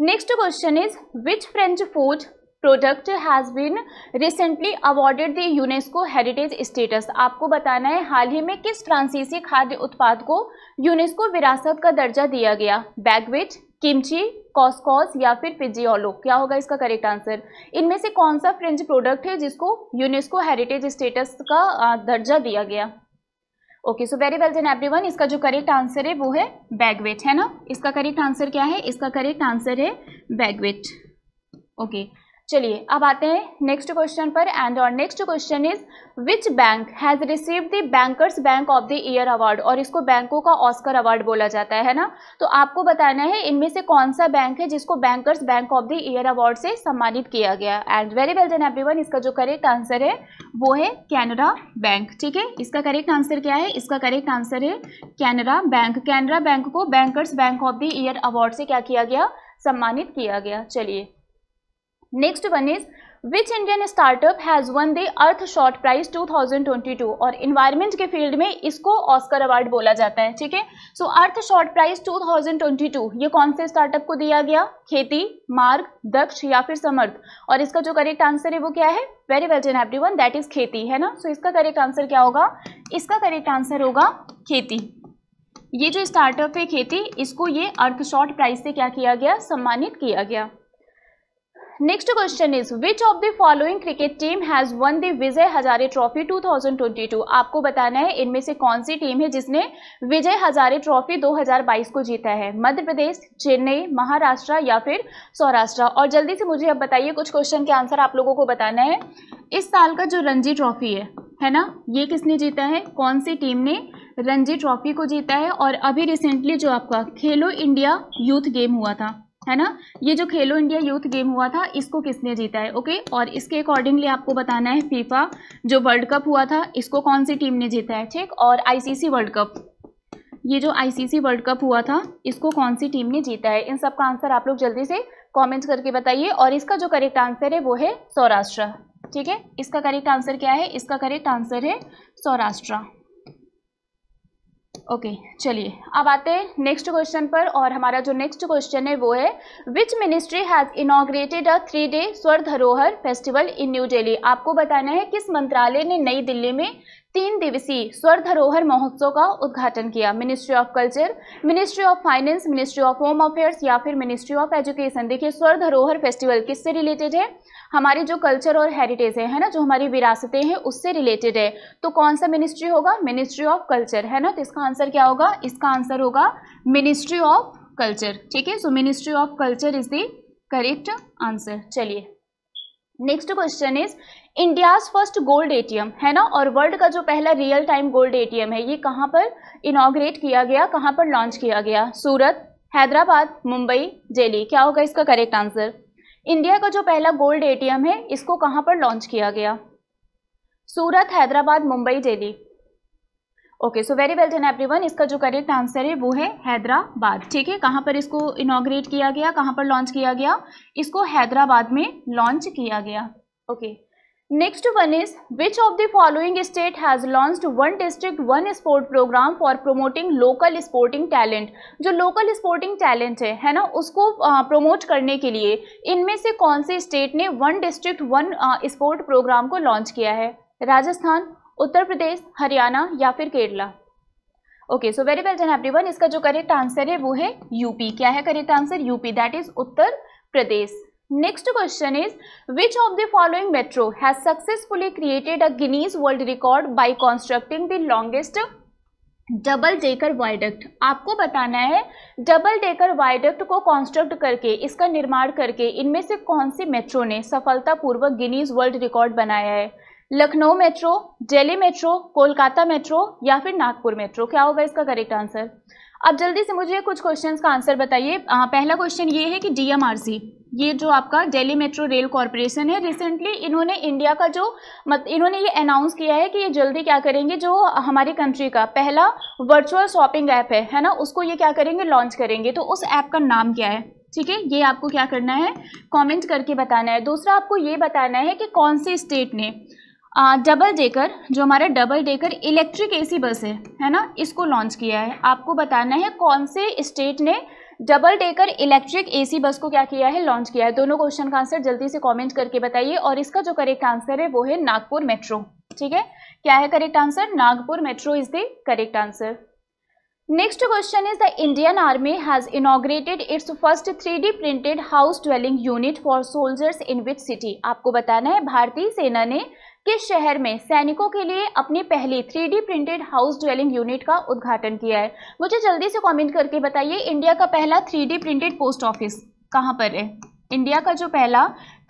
next question is which French food product has been recently awarded the UNESCO heritage status आपको बताना है हाल ही में किस फ्रांसीसी खाद्य उत्पाद को यूनेस्को विरासत का दर्जा दिया गया बैगविट किमची कॉस्कॉस या फिर पिजियोलो क्या होगा इसका करेक्ट आंसर इनमें से कौन सा फ्रेंच प्रोडक्ट है जिसको यूनेस्को हेरिटेज स्टेटस का दर्जा दिया गया okay so very well then everyone इसका जो करेक्ट आंसर है वो है बैगवेट है ना इसका करेक्ट आंसर क्या है इसका करेक्ट आंसर है बैगवेट ओके okay. चलिए अब आते हैं नेक्स्ट क्वेश्चन पर एंड और next question is which bank has receive the bankers bank of the year award और इसको बैंकों का ऑस्कर अवार्ड बोला जाता है ना तो आपको बताना है इनमें से कौन सा बैंक है जिसको bankers bank of the year award से सम्मानित किया गया and very well done every इसका जो करेक्ट आंसर है वो है कैनरा बैंक ठीक है इसका करेक्ट आंसर क्या है इसका करेक्ट आंसर है कैनरा बैंक कैनरा बैंक को bankers bank of the year award से क्या किया गया सम्मानित किया गया चलिए next one is which Indian startup has won the Earthshot prize 2022 और इन्वायरमेंट के फील्ड में इसको ऑस्कर अवार्ड बोला जाता है ठीक है सो अर्थ शॉर्ट प्राइज 2022 ये कौन से स्टार्टअप को दिया गया खेती मार्ग दक्ष या फिर समर्थ और इसका जो करेक्ट आंसर है वो क्या है very well done every one that is Kheyti है ना सो so, इसका करेक्ट आंसर क्या होगा इसका करेक्ट आंसर होगा खेती ये जो स्टार्टअप है खेती इसको ये अर्थ शॉर्ट प्राइज से क्या किया गया सम्मानित किया गया next question is which of the following cricket team has won the Vijay Hazare trophy 2022 आपको बताना है इनमें से कौन सी टीम है जिसने विजय हजारे ट्रॉफी 2022 को जीता है मध्य प्रदेश चेन्नई महाराष्ट्र या फिर सौराष्ट्र और जल्दी से मुझे अब बताइए कुछ क्वेश्चन के आंसर आप लोगों को बताना है इस साल का जो रणजी ट्रॉफी है है ना ये किसने जीता है कौन सी टीम ने रणजी ट्रॉफी को जीता है और अभी रिसेंटली जो आपका खेलो इंडिया यूथ गेम हुआ था है ना ये जो खेलो इंडिया यूथ गेम हुआ था इसको किसने जीता है ओके और इसके अकॉर्डिंगली आपको बताना है फीफा जो वर्ल्ड कप हुआ था इसको कौन सी टीम ने जीता है ठीक और आईसीसी वर्ल्ड कप ये जो आईसीसी वर्ल्ड कप हुआ था इसको कौन सी टीम ने जीता है इन सब का आंसर आप लोग जल्दी से कॉमेंट्स करके बताइए और इसका जो करेक्ट आंसर है वो है सौराष्ट्र ठीक है इसका करेक्ट आंसर क्या है इसका करेक्ट आंसर है सौराष्ट्र ओके okay, चलिए अब आते हैं नेक्स्ट क्वेश्चन पर और हमारा जो नेक्स्ट क्वेश्चन है वो है which ministry has inaugurated a three day Swar Dharohar festival in new Delhi आपको बताना है किस मंत्रालय ने नई दिल्ली में तीन दिवसीय स्वर धरोहर महोत्सव का उद्घाटन किया ministry of culture ministry of finance ministry of home affairs या फिर मिनिस्ट्री ऑफ एजुकेशन देखिए स्वर धरोहर फेस्टिवल किससे रिलेटेड है हमारे जो कल्चर और हेरिटेज है, है ना जो हमारी विरासतें हैं उससे रिलेटेड है तो कौन सा मिनिस्ट्री होगा मिनिस्ट्री ऑफ कल्चर है ना तो इसका आंसर क्या होगा इसका आंसर होगा मिनिस्ट्री ऑफ कल्चर ठीक है so ministry of culture is the correct answer चलिए next question is India's first gold ATM है ना और वर्ल्ड का जो पहला रियल टाइम गोल्ड एटीएम है ये कहाँ पर इनाग्रेट किया गया कहाँ पर लॉन्च किया गया सूरत हैदराबाद मुंबई दिल्ली क्या होगा इसका करेक्ट आंसर इंडिया का जो पहला गोल्ड एटीएम है इसको कहाँ पर लॉन्च किया गया Surat Hyderabad Mumbai Delhi okay so very well done everyone इसका जो करेक्ट आंसर है वो है हैदराबाद ठीक है कहाँ पर इसको इनाग्रेट किया गया कहाँ पर लॉन्च किया गया इसको हैदराबाद में लॉन्च किया गया okay okay. Next one is which of the following state has launched one district one sport program for promoting local sporting talent जो लोकल स्पोर्टिंग टैलेंट है है ना उसको प्रोमोट करने के लिए इनमें से कौन सी स्टेट ने one district one sport program को लॉन्च किया है राजस्थान उत्तर प्रदेश हरियाणा या फिर Kerala okay so very well done every इसका जो करेक्ट आंसर है वो है यूपी क्या है correct answer UP that is Uttar Pradesh next question is which of the following metro has successfully created a Guinness world record by constructing the longest double decker viaduct आपको बताना है डबल डेकर वायडक्ट को construct करके इसका निर्माण करके इनमें से कौन सी मेट्रो ने सफलतापूर्वक गिनीज वर्ल्ड रिकॉर्ड बनाया है Lucknow metro Delhi metro Kolkata metro या फिर नागपुर मेट्रो क्या होगा इसका करेक्ट आंसर अब जल्दी से मुझे कुछ क्वेश्चन का आंसर बताइए पहला क्वेश्चन ये है कि डी ये जो आपका दिल्ली मेट्रो रेल कॉरपोरेशन है रिसेंटली इन्होंने इंडिया का जो मत इन्होंने ये अनाउंस किया है कि ये जल्दी क्या करेंगे जो हमारी कंट्री का पहला वर्चुअल शॉपिंग ऐप है है ना उसको ये क्या करेंगे लॉन्च करेंगे तो उस ऐप का नाम क्या है ठीक है ये आपको क्या करना है कमेंट करके बताना है दूसरा आपको ये बताना है कि कौन सी स्टेट ने डबल डेकर जो हमारा double decker electric AC bus है है ना इसको लॉन्च किया है आपको बताना है कौन से स्टेट ने double decker electric AC bus को क्या किया है लॉन्च किया है दोनों क्वेश्चन का आंसर जल्दी से कमेंट करके बताइए और इसका जो करेक्ट आंसर है वो है नागपुर मेट्रो ठीक है क्या है correct answer Nagpur metro is the correct answer next question is the Indian army has inaugurated its first three D printed house dwelling unit for soldiers in which city आपको बताना है भारतीय सेना ने किस शहर में सैनिकों के लिए अपनी पहली 3D printed house dwelling unit का उद्घाटन किया है मुझे जल्दी से कमेंट करके बताइए इंडिया का पहला 3D प्रिंटेड पोस्ट ऑफिस कहाँ पर है इंडिया का जो पहला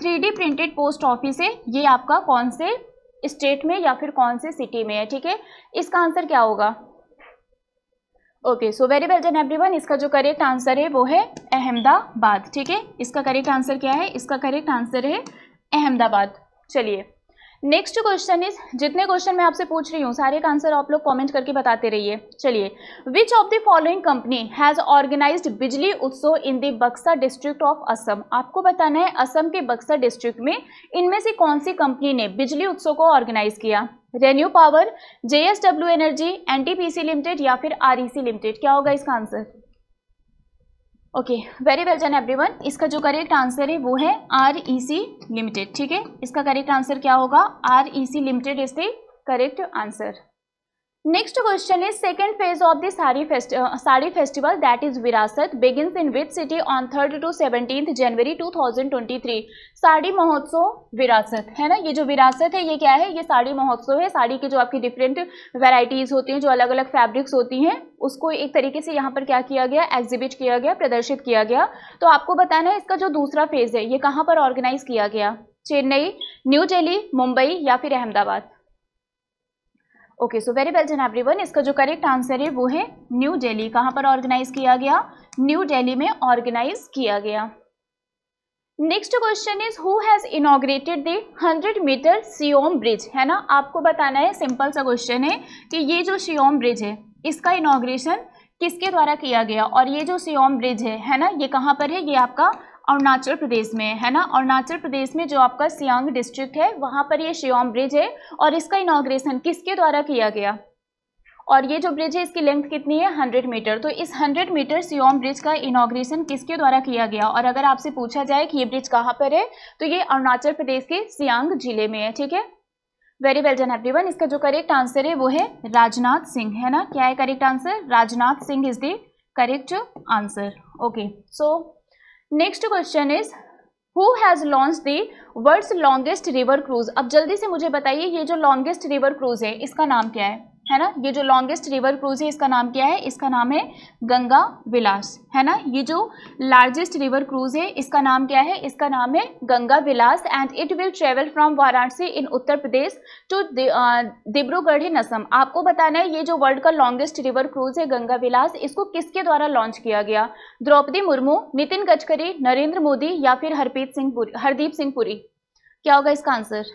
3D प्रिंटेड पोस्ट ऑफिस है ये आपका कौन से स्टेट में या फिर कौन से सिटी में है ठीक है इसका आंसर क्या होगा okay so very well done everyone इसका जो करेक्ट आंसर है वो है अहमदाबाद ठीक है इसका करेक्ट आंसर क्या है इसका करेक्ट आंसर है अहमदाबाद चलिए नेक्स्ट क्वेश्चन इज जितने क्वेश्चन मैं आपसे पूछ रही हूँ सारे का आंसर आप लोग कमेंट करके बताते रहिए चलिए which of the following company has organized Bijli Utsav in the Baksa district of Assam आपको बताना है असम के बक्सा डिस्ट्रिक्ट में इनमें से कौन सी कंपनी ने बिजली उत्सव को ऑर्गेनाइज किया ReNew power JSW energy NTPC limited या फिर आरईसी लिमिटेड e क्या होगा इसका answer okay very well every everyone इसका जो करेक्ट आंसर है वो है आर ई सी लिमिटेड ठीक है इसका करेक्ट आंसर क्या होगा R E C limited is the correct answer next question is second phase of the sari sari festival that is Virasat begins in which city on third to seventeen January 2023 sari महोत्सव विरासत है ना ये जो विरासत है ये क्या है ये साड़ी महोत्सव है साड़ी की जो आपकी डिफरेंट वेराइटीज़ होती हैं जो अलग अलग फैब्रिक्स होती हैं उसको एक तरीके से यहाँ पर क्या किया गया एग्जिबिट किया गया प्रदर्शित किया गया तो आपको बताना है इसका जो दूसरा फेज है ये कहाँ पर ऑर्गेनाइज किया गया चेन्नई न्यू दिल्ली मुंबई या फिर Ahmedabad okay so very well done everyone इसका जो करेक्ट आंसर है वो है न्यू डेली कहाँ पर ऑर्गेनाइज किया गया न्यू डेली में ऑर्गेनाइज किया गया next question is who has inaugurated the 100 metre Siom bridge है ना आपको बताना है सिंपल सा क्वेश्चन है कि ये जो सियोम ब्रिज है इसका इनोग्रेशन किसके द्वारा किया गया और ये जो सियोम ब्रिज है है ना ये कहाँ पर है ये आपका अरुणाचल प्रदेश में है ना अरुणाचल प्रदेश में जो आपका सियांग डिस्ट्रिक्ट है वहां पर ये श्योम ब्रिज है और इसका इनाग्रेशन किसके द्वारा किया गया और ये जो ब्रिज है इसकी लेंथ कितनी है 100 मीटर तो इस 100 मीटर सियोम ब्रिज का इनाग्रेशन किसके द्वारा किया गया और अगर आपसे पूछा जाए कि ये ब्रिज कहाँ पर है तो ये अरुणाचल प्रदेश के सियांग जिले में है ठीक है वेरी वेल डन एवरीवन इसका जो करेक्ट आंसर है वो है राजनाथ सिंह है ना क्या है correct answer Rajnath Singh is the correct answer okay so next question is who has launch the world's longest river cruise अब जल्दी से मुझे बताइए ये जो लॉन्गेस्ट रिवर क्रूज है इसका नाम क्या है है ना ये जो लॉन्गेस्ट रिवर क्रूज है इसका नाम क्या है इसका नाम है गंगा विलास है ना ये जो लार्जेस्ट रिवर क्रूज है इसका नाम क्या है इसका नाम है Ganga Vilas and it will travel from Varanasi in Uttar Pradesh to Dibrugarh नसम आपको बताना है ये जो वर्ल्ड का लॉन्गेस्ट रिवर क्रूज है गंगा विलास इसको किसके द्वारा लॉन्च किया गया द्रौपदी मुर्मू नितिन गडकरी नरेंद्र मोदी या फिर हरप्रीत सिंह हरदीप सिंह पुरी क्या होगा इसका answer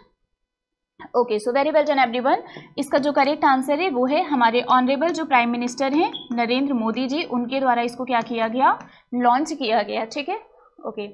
okay so very well done every इसका जो करेक्ट आंसर है वो है हमारे ऑनरेबल जो प्राइम मिनिस्टर हैं नरेंद्र मोदी जी उनके द्वारा इसको क्या किया गया लॉन्च किया गया ठीक है okay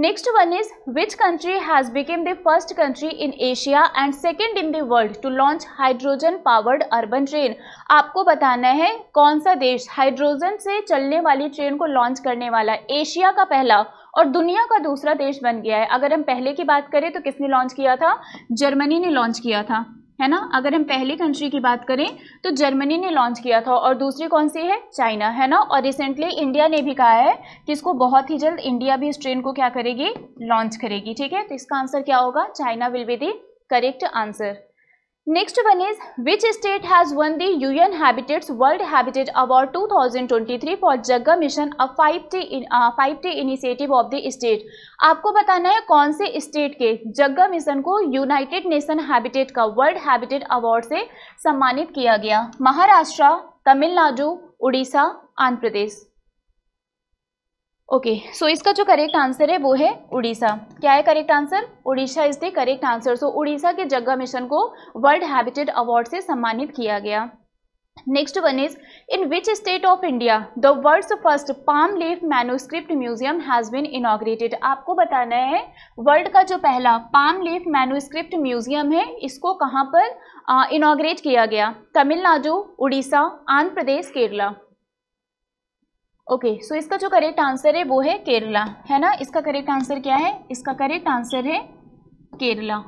next one is which country has became the first country in Asia and second in the world to launch hydrogen powered urban train आपको बताना है कौन सा देश हाइड्रोजन से चलने वाली ट्रेन को लॉन्च करने वाला एशिया का पहला और दुनिया का दूसरा देश बन गया है अगर हम पहले की बात करें तो किसने लॉन्च किया था जर्मनी ने लॉन्च किया था है ना अगर हम पहली कंट्री की बात करें तो जर्मनी ने लॉन्च किया था और दूसरी कौन सी है चाइना है ना और रिसेंटली इंडिया ने भी कहा है कि इसको बहुत ही जल्द इंडिया भी इस ट्रेन को क्या करेगी लॉन्च करेगी ठीक है तो इसका आंसर क्या होगा China will be the correct answer next one is which state has won the UN habitat's world habitat award 2023 for Jaga mission five T five T initiative of the state आपको बताना है कौन से स्टेट के Jaga mission को United Nation habitat का world habitat award से सम्मानित किया गया Maharashtra Tamil Nadu Odisha Andhra Pradesh okay okay, so so इसका जो करेक्ट आंसर है वो है उड़ीसा क्या है correct answer Odisha is the correct answer so Odisha के जग्गा मिशन को वर्ल्ड हैबिटेट अवार्ड से सम्मानित किया गया next one is in which state of India the world's first palm leaf manuscript museum has been inaugurated आपको बताना है वर्ल्ड का जो पहला पाम लीफ मैनुस्क्रिप्ट म्यूजियम है इसको कहाँ पर इनाग्रेट किया गया तमिलनाडु उड़ीसा आंध्र प्रदेश केरला ओके सो इसका जो करेक्ट आंसर है वो है केरला है ना इसका करेक्ट आंसर क्या है इसका करेक्ट आंसर है Kerala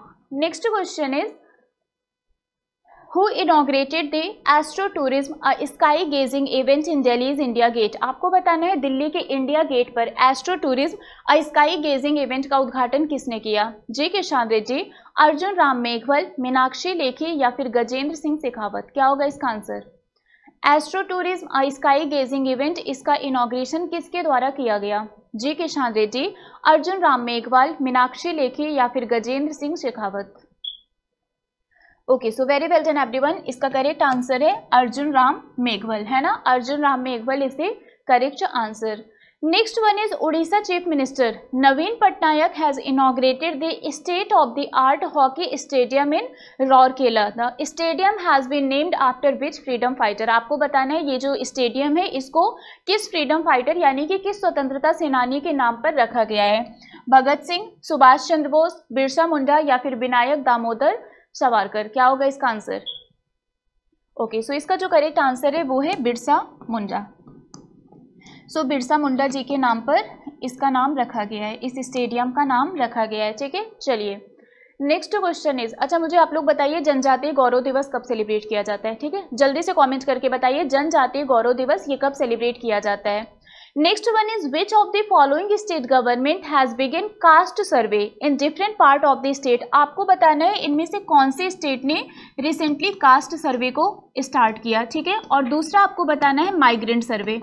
next question is who inaugurated the astro tourism sky gazing event in is India gate आपको बताना है दिल्ली के इंडिया गेट पर astro tourism sky gazing event का उद्घाटन किसने किया जे शांति रेड्डी अर्जुन राम मेघवल मीनाक्षी लेखी या फिर गजेंद्र सिंह शेखावत क्या होगा इसका answer astro tourism sky gazing event इसका इनाग्रेशन किसके द्वारा किया गया जी किशन रेड्डी अर्जुन राम मेघवाल मीनाक्षी लेखी या फिर Gajendra Singh Shekhawat okay so very well done everyone इसका करेक्ट आंसर है अर्जुन राम मेघवाल है ना अर्जुन राम मेघवाल इसे correct answer next one is Odisha chief minister Naveen Patnaik has inaugurated the state of the art hockey stadium in Rourkela the stadium has been named after which freedom fighter आपको बताना है ये जो स्टेडियम है इसको किस फ्रीडम फाइटर यानी कि किस स्वतंत्रता सेनानी के नाम पर रखा गया है भगत सिंह सुभाष चंद्र बोस बिरसा मुंडा या फिर विनायक दामोदर सवारकर क्या होगा इसका आंसर ओके सो इसका जो करेक्ट आंसर है वो है बिरसा मुंडा सो बिरसा मुंडा जी के नाम पर इसका नाम रखा गया है इस स्टेडियम का नाम रखा गया है ठीक है चलिए नेक्स्ट क्वेश्चन इज अच्छा मुझे आप लोग बताइए जनजातीय गौरव दिवस कब सेलिब्रेट किया जाता है ठीक है जल्दी से कमेंट करके बताइए जनजातीय गौरव दिवस ये कब सेलिब्रेट किया जाता है next one is which of the following state government has begin caste survey in different part of the state आपको बताना है इनमें से कौन से स्टेट ने रिसेंटली कास्ट सर्वे को स्टार्ट किया ठीक है और दूसरा आपको बताना है माइग्रेंट सर्वे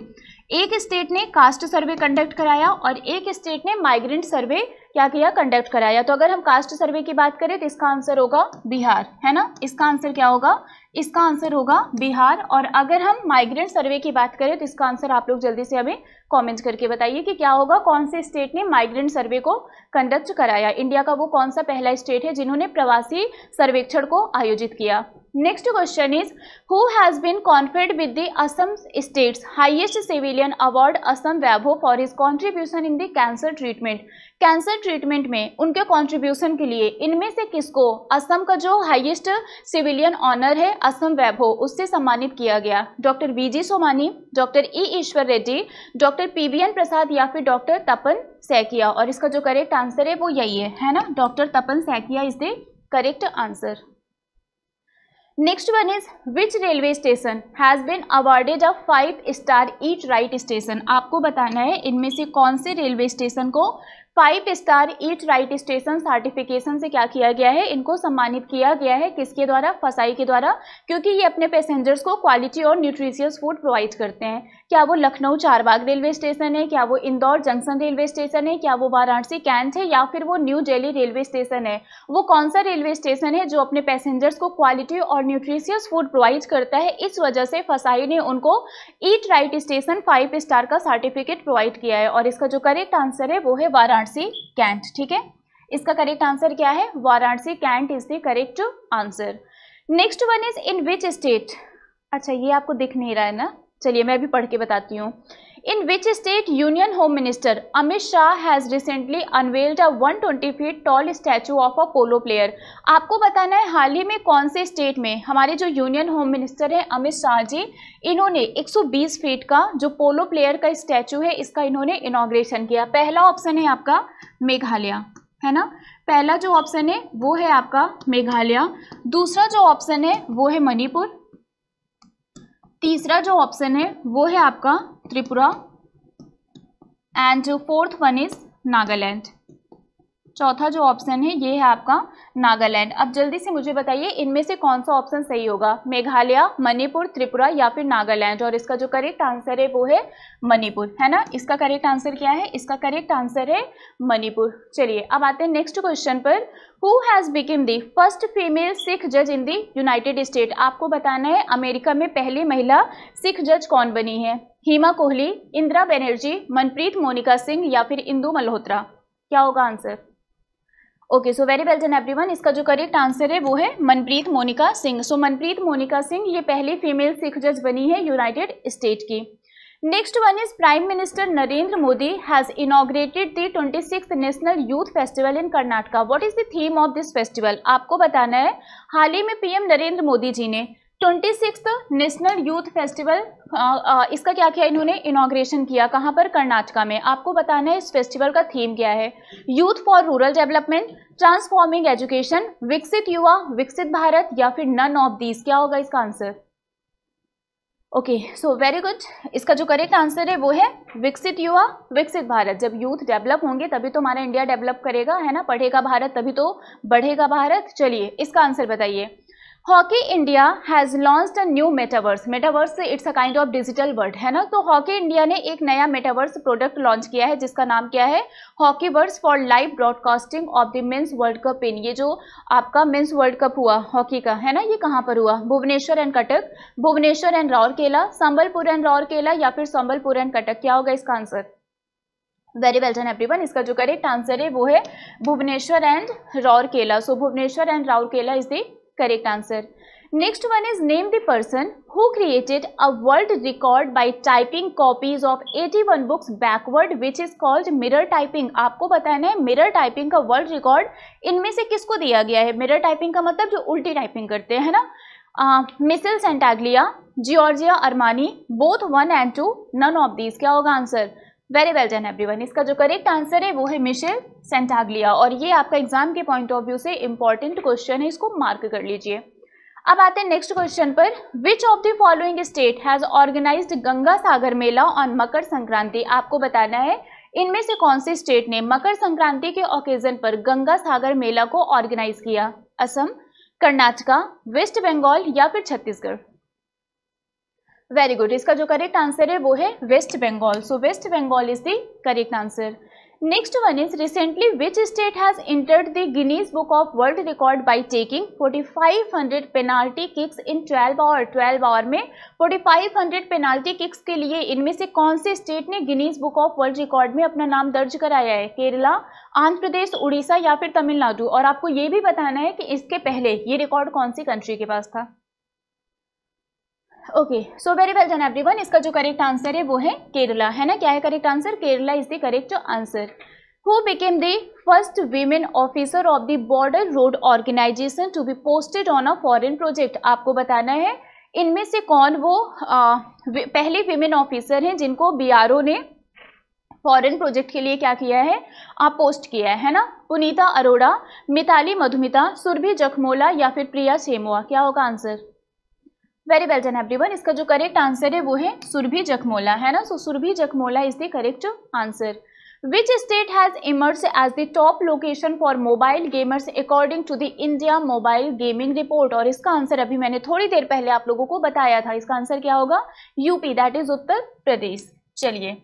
एक स्टेट ने कास्ट सर्वे कंडक्ट कराया और एक स्टेट ने माइग्रेंट सर्वे क्या किया कंडक्ट कराया तो अगर हम कास्ट सर्वे की बात करें तो इसका आंसर होगा बिहार है ना इसका आंसर क्या होगा इसका आंसर होगा बिहार और अगर हम माइग्रेंट सर्वे की बात करें तो इसका आंसर आप लोग जल्दी से अभी कमेंट करके बताइए कि क्या होगा कौन से स्टेट ने माइग्रेंट सर्वे को कंडक्ट कराया इंडिया का वो कौन सा पहला स्टेट है जिन्होंने प्रवासी सर्वेक्षण को आयोजित किया next question is who has been conferred with the Assam state's highest civilian award Assam Vaibhav for his contribution in the cancer treatment cancer treatment में उनके कंट्रीब्यूशन के लिए इनमें से किसको असम का जो हाईएस्ट सिविलियन ऑनर है असम वैभव उससे सम्मानित किया गया doctor G Somani doctor E Ishwar Reddy doctor N Prasad या फिर डॉक्टर तपन सैकिया और इसका जो करेक्ट आंसर है वो यही है है ना doctor Tapan Saikia is the correct answer next one is which railway station has been awarded a five star eat right station आपको बताना है इनमें से कौन से रेलवे स्टेशन को five star eat right station certification से क्या किया गया है इनको सम्मानित किया गया है किसके द्वारा फसाई के द्वारा क्योंकि ये अपने पैसेंजर्स को क्वालिटी और न्यूट्रिशियस फूड प्रोवाइड करते हैं क्या वो लखनऊ चारबाग रेलवे स्टेशन है क्या वो इंदौर जंक्शन रेलवे स्टेशन है क्या वो वाराणसी कैंट है या फिर वो न्यू दिल्ली रेलवे स्टेशन है वो कौन सा रेलवे स्टेशन है जो अपने पैसेंजर्स को क्वालिटी और न्यूट्रिशियस फूड प्रोवाइड करता है इस वजह से फसाई ने उनको eat right station five star का सर्टिफिकेट प्रोवाइड किया है और इसका जो करेक्ट आंसर है वो है वाराणसी कैंट ठीक है इसका करेक्ट आंसर क्या है Varanasi cantt is the correct answer next one is in which state अच्छा ये आपको दिख नहीं रहा है ना चलिए मैं भी पढ़ के बताती हूँ In which state Union Home Minister Amit Shah has recently unveiled a 120 feet tall statue of a polo player आपको बताना है हाल ही में कौन से स्टेट में हमारे जो यूनियन होम मिनिस्टर हैं अमित शाह जी इन्होंने 120 फीट का जो पोलो प्लेयर का स्टैचू है इसका इन्होंने इनाग्रेशन किया पहला ऑप्शन है आपका मेघालय है ना पहला जो ऑप्शन है वो है आपका मेघालय दूसरा जो ऑप्शन है वो है मणिपुर तीसरा जो ऑप्शन है वो है आपका Tripura and fourth one is Nagaland चौथा जो ऑप्शन है ये है आपका नागालैंड अब जल्दी से मुझे बताइए इनमें से कौन सा ऑप्शन सही होगा मेघालय मणिपुर त्रिपुरा या फिर नागालैंड और इसका जो करेक्ट आंसर है वो है मणिपुर है ना इसका करेक्ट आंसर क्या है इसका करेक्ट आंसर है मणिपुर चलिए अब आते हैं नेक्स्ट क्वेश्चन पर who has become the first female Sikh जज इन दी यूनाइटेड स्टेट आपको बताना है अमेरिका में पहली महिला सिख जज कौन बनी है हेमा कोहली इंदिरा बनर्जी मनप्रीत मोनिका सिंह या फिर इंदू मल्होत्रा क्या होगा answer okay so very well done everyone इसका जो करेक्ट आंसर है वो है मनप्रीत मोनिका सिंह सो मनप्रीत मोनिका सिंह ये पहली फीमेल सिख जज बनी है यूनाइटेड स्टेट की next one is prime minister Narendra Modi has inaugurated the twenty six national youth festival in Karnataka what is the theme of this festival आपको बताना है हाल ही में पीएम नरेंद्र मोदी जी ने ट्वेंटी नेशनल यूथ फेस्टिवल इसका क्या किया इन्होंने इनाग्रेशन किया कहाँ पर कर्नाटका में आपको बताना है इस फेस्टिवल का थीम क्या है youth for rural development transforming education विकसित युवा विकसित भारत या फिर नन ऑफ दीज क्या होगा इसका answer okay so very good इसका जो करेक्ट आंसर है वो है विकसित युवा विकसित भारत जब यूथ डेवलप होंगे तभी तो हमारा इंडिया डेवलप करेगा है ना पढ़ेगा भारत तभी तो बढ़ेगा भारत चलिए इसका आंसर बताइए hockey India has launch a new metaverse metaverse it's a kind of digital world है ना तो हॉकी इंडिया ने एक नया मेटावर्स प्रोडक्ट लॉन्च किया है जिसका नाम क्या है hockey verse for live broadcasting of the men's world cup in ये जो आपका मेन्स वर्ल्ड कप हुआ हॉकी का है ना ये कहाँ पर हुआ Bhubaneswar and Cuttack Bhubaneswar and Rourkela Sambalpur and Rourkela या फिर संबलपुर एंड कटक क्या होगा इसका answer very well done one इसका जो करेक्ट आंसर है वो है Bhubaneswar and Rourkela so Bhubaneswar and Rourkela is the correct answer next one is name Darshan who created a world record by typing copies of eighty one books backward which is called mirror typing आपको बताना है mirror typing का world record इनमें से किसको दिया गया है मिरर टाइपिंग का मतलब जो उल्टी टाइपिंग करते हैं ना Michele Santaglia Giorgia Armani both one and two none of these क्या होगा answer very well done everyone इसका जो करेक्ट आंसर है वो है मिशेल सेंटाग्लिया और ये आपका एग्जाम के पॉइंट ऑफ व्यू से इंपॉर्टेंट क्वेश्चन है इसको मार्क कर लीजिए अब आते हैं नेक्स्ट क्वेश्चन पर which of the following state has organized Ganga Sagar Mela on Makar Sankranti आपको बताना है इनमें से कौन से स्टेट ने मकर संक्रांति के ओकेजन पर गंगा सागर मेला को ऑर्गेनाइज किया असम कर्नाटका वेस्ट बंगाल या फिर छत्तीसगढ़ वेरी गुड इसका जो करेक्ट आंसर है वो है West Bengal so West Bengal is the correct answer next one is recently which state has entered the Guinness book of world record by taking 4500 penalty kicks in 12 hour 12 hour में 4500 penalty kicks के लिए इनमें से कौन से स्टेट ने Guinness book of world record में अपना नाम दर्ज कराया है केरला आंध्र प्रदेश उड़ीसा या फिर तमिलनाडु और आपको ये भी बताना है कि इसके पहले ये रिकॉर्ड कौन सी कंट्री के पास था okay so very well done one इसका जो करेक्ट आंसर है वो है केरला है ना क्या है correct answer Kerala is the correct answer who became the first women officer of the border road organization to be posted on a foreign project आपको बताना है इनमें से कौन वो आ, पहले विमेन ऑफिसर हैं जिनको ओ ने फॉरेन प्रोजेक्ट के लिए क्या किया है आप पोस्ट किया है है ना पुनीता अरोड़ा मिताली मधुमिता सुरभि जखमोला या फिर प्रिया सेमुआ क्या होगा answer very well done everyone इसका जो करेक्ट आंसर है वो है सुरभि जखमोला है ना so Surabhi Jakhmola is the correct answer which state has emerged as the top location for mobile gamers according to the India mobile gaming report और इसका आंसर अभी मैंने थोड़ी देर पहले आप लोगों को बताया था इसका आंसर क्या होगा UP that is Uttar Pradesh चलिए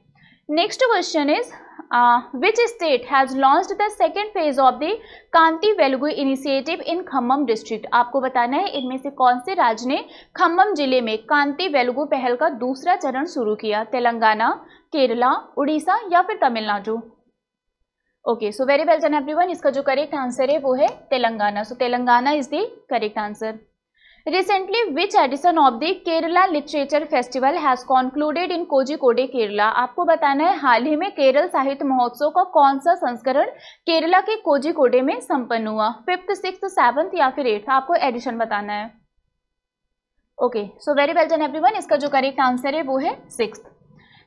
next question is which state has launch the second phase of the Kanti Velugu initiative in Khammam district आपको बताना है इनमें से कौन से राज्य ने खम्बम जिले में कांति वेलुगु पहल का दूसरा चरण शुरू किया तेलंगाना केरला उड़ीसा या फिर Tamil Nadu okay so very well done everyone इसका जो करेक्ट आंसर है वो है Telangana so Telangana is the correct answer Recently, which edition of the Kerala Literature Festival has concluded in Kozhikode Kerala आपको बताना है हाल ही में केरल साहित्य महोत्सव का कौन सा संस्करण केरला के कोजिकोडे में संपन्न हुआ फिफ्थ सिक्स सेवंथ या फिर एट्थ आपको एडिशन बताना है okay so very well done everyone इसका जो करेक्ट आंसर है वो है six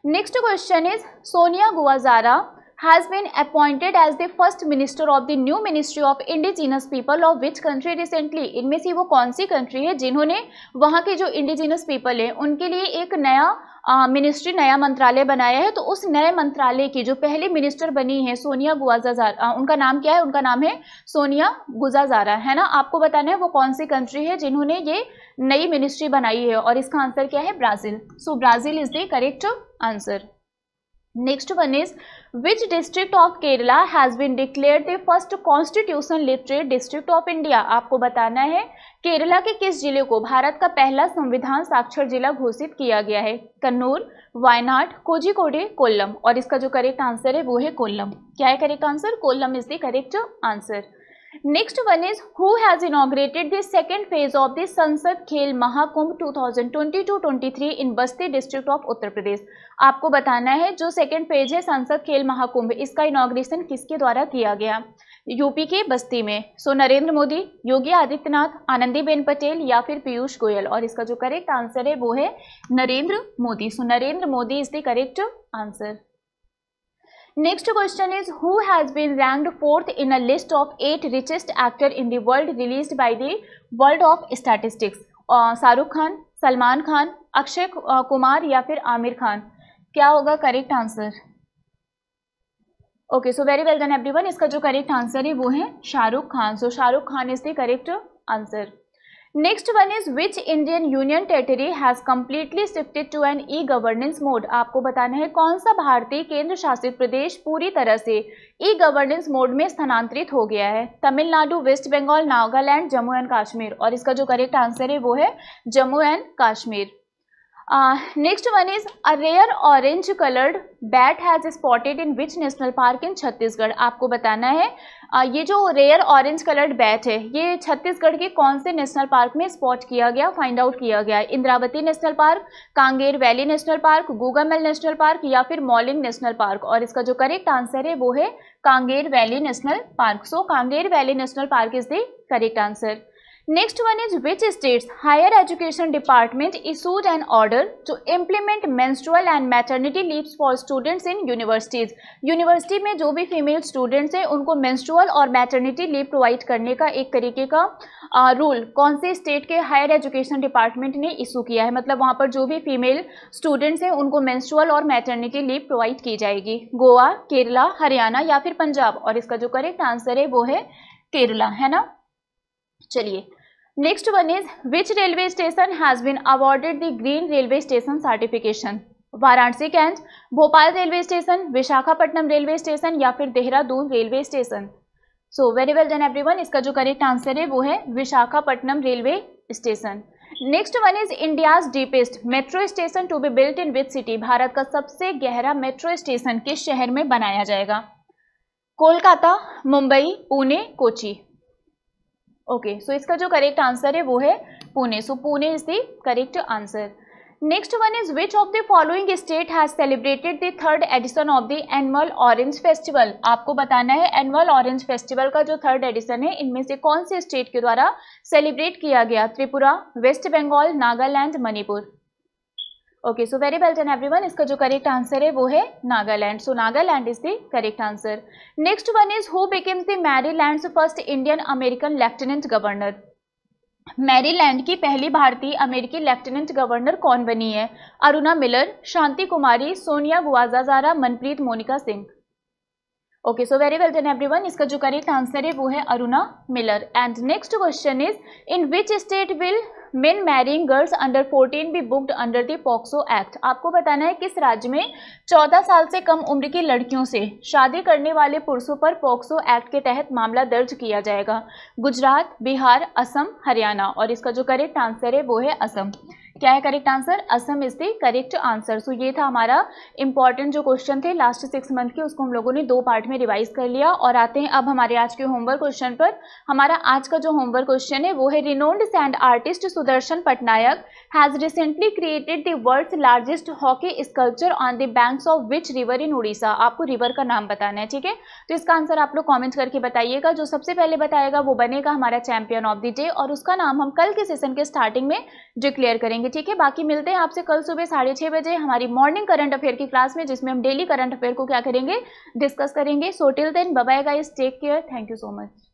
next question is Sonia Guajajara has been appointed as the first minister of the new ministry of indigenous people of which country recently इनमें से वो कौन सी country है जिन्होंने वहाँ के जो indigenous people हैं उनके लिए एक नया मिनिस्ट्री नया मंत्रालय बनाया है तो उस नए मंत्रालय की जो पहले मिनिस्टर बनी है सोनिया गुआजाजारा उनका नाम क्या है उनका नाम है सोनिया गुजाजारा है ना आपको बताना है वो कौन सी कंट्री है जिन्होंने ये नई मिनिस्ट्री बनाई है और इसका आंसर क्या है Brazil so Brazil is the correct answer next one is which district of Kerala has been declared the first constitution literate district of India? आपको बताना है केरला के किस जिले को भारत का पहला संविधान साक्षर जिला घोषित किया गया है कन्नूर वायनाड कोजिकोडे कोल्लम और इसका जो करेक्ट आंसर है वो है कोल्लम क्या है correct answer Kollam is the correct answer next one is who has inaugurated the second phase of the Sansad Khel Mahakumbh 2022-23 इन बस्ती डिस्ट्रिक्ट ऑफ उत्तर प्रदेश आपको बताना है जो सेकेंड फेज है संसद खेल महाकुंभ इसका इनोग्रेशन किसके द्वारा किया गया यूपी के बस्ती में सो so, नरेंद्र मोदी योगी आदित्यनाथ आनंदीबेन पटेल या फिर पीयूष गोयल और इसका जो करेक्ट आंसर है वो है Narendra Modi so so, Narendra Modi is the correct answer next question is who has been ranked fourth in a list of eight richest actor in the world release by the world of statistics Shahrukh Khan Salman Khan Akshay Kumar या फिर आमिर खान क्या होगा correct answer okay so very well done everyone इसका जो correct answer है वो है Shahrukh Khan so so, Shahrukh Khan is the correct answer next one is which Indian union territory has completely shifted to an e governance mode आपको बताना है कौन सा भारतीय केंद्र शासित प्रदेश पूरी तरह से ई गवर्नेंस मोड में स्थानांतरित हो गया है तमिलनाडु वेस्ट बंगाल नागालैंड जम्मू एंड कश्मीर और इसका जो करेक्ट आंसर है वो है Jammu and Kashmir next one is a rare orange coloured bat has spotted in which national park in Chhattisgarh आपको बताना है uh, ये जो रेयर ऑरेंज कलर्ड बैट है ये छत्तीसगढ़ के कौन से नेशनल पार्क में स्पॉट किया गया फाइंड आउट किया गया Indravati national park Kanger valley national park Gogamel national park या फिर मॉलिंग नेशनल पार्क और इसका जो करेक्ट आंसर है वो है Kanger valley national park so Kanger valley national park is the correct answer next one is which states higher education department issued an order to implement menstrual and maternity leaves for students in universities university में जो भी female students हैं उनको menstrual और maternity leave provide करने का एक तरीके का आ, रूल कौन से स्टेट के हायर एजुकेशन डिपार्टमेंट ने इशू किया है मतलब वहाँ पर जो भी फीमेल स्टूडेंट्स हैं उनको मेंस्ट्रुअल और मैटर्निटी लीव प्रोवाइड की जाएगी गोवा केरला हरियाणा या फिर पंजाब और इसका जो करेक्ट आंसर है वो है केरला है ना चलिए next one is which railway station has been awarded the green railway station certification Varanasi Cantt Bhopal railway station Visakhapatnam railway station या फिर Dehradun railway station so very well done everyone इसका जो करेक्ट आंसर है वो है Visakhapatnam railway station next one is India's deepest metro station to be built in which city Bharat का सबसे गहरा मेट्रो स्टेशन किस शहर में बनाया जाएगा कोलकाता मुंबई पुणे कोची ओके सो इसका जो करेक्ट आंसर है वो है Pune so Pune is the correct answer next one is which of the following state has celebrated the third edition of the annual orange festival आपको बताना है एनुअल ऑरेंज फेस्टिवल का जो थर्ड एडिशन है इनमें से कौन से स्टेट के द्वारा सेलिब्रेट किया गया Tripura West Bengal Nagaland Manipur okay so very well done one इसका जो करेक्ट आंसर है वो है Nagaland so Nagaland is the correct answer next one is who becomes the Maryland first Indian American lieutenant governor Maryland की पहली भारतीय अमेरिकी लेफ्टिनेंट गवर्नर कौन बनी है Aruna Miller Shanti Kumari Sonia Guajajara Manpreet Monika Singh okay so very well done everyone इसका जो करेक्ट आंसर है वो है Aruna Miller and next question is in which state will men marrying girls under 14 भी booked under the POCSO act आपको बताना है किस राज्य में 14 साल से कम उम्र की लड़कियों से शादी करने वाले पुरुषों पर पॉक्सो एक्ट के तहत मामला दर्ज किया जाएगा गुजरात बिहार असम हरियाणा और इसका जो करेक्ट आंसर है वो है असम क्या है correct answer Assam is the correct answer so ये था हमारा इंपॉर्टेंट जो क्वेश्चन थे लास्ट सिक्स मंथ के उसको हम लोगों ने दो पार्ट में रिवाइज कर लिया और आते हैं अब हमारे आज के होमवर्क क्वेश्चन पर हमारा आज का जो होमवर्क क्वेश्चन है वो है renowned sand artist Sudarsan Pattnaik has recently created the world's largest hockey sculpture on the banks of which river in Odisha? आपको रिवर का नाम बताना है ठीक है तो इसका आंसर आप लोग कॉमेंट करके बताइएगा जो सबसे पहले बताएगा वो बनेगा हमारा चैंपियन ऑफ द डे और उसका नाम हम कल के सेशन के स्टार्टिंग में डिक्लेयर करेंगे ठीक है बाकी मिलते हैं आपसे कल सुबह साढ़े छः बजे हमारी मॉर्निंग करंट अफेयर की क्लास में जिसमें हम डेली करंट अफेयर को क्या करेंगे डिस्कस करेंगे सो टिल देन बबाएगा इस take care thank you so much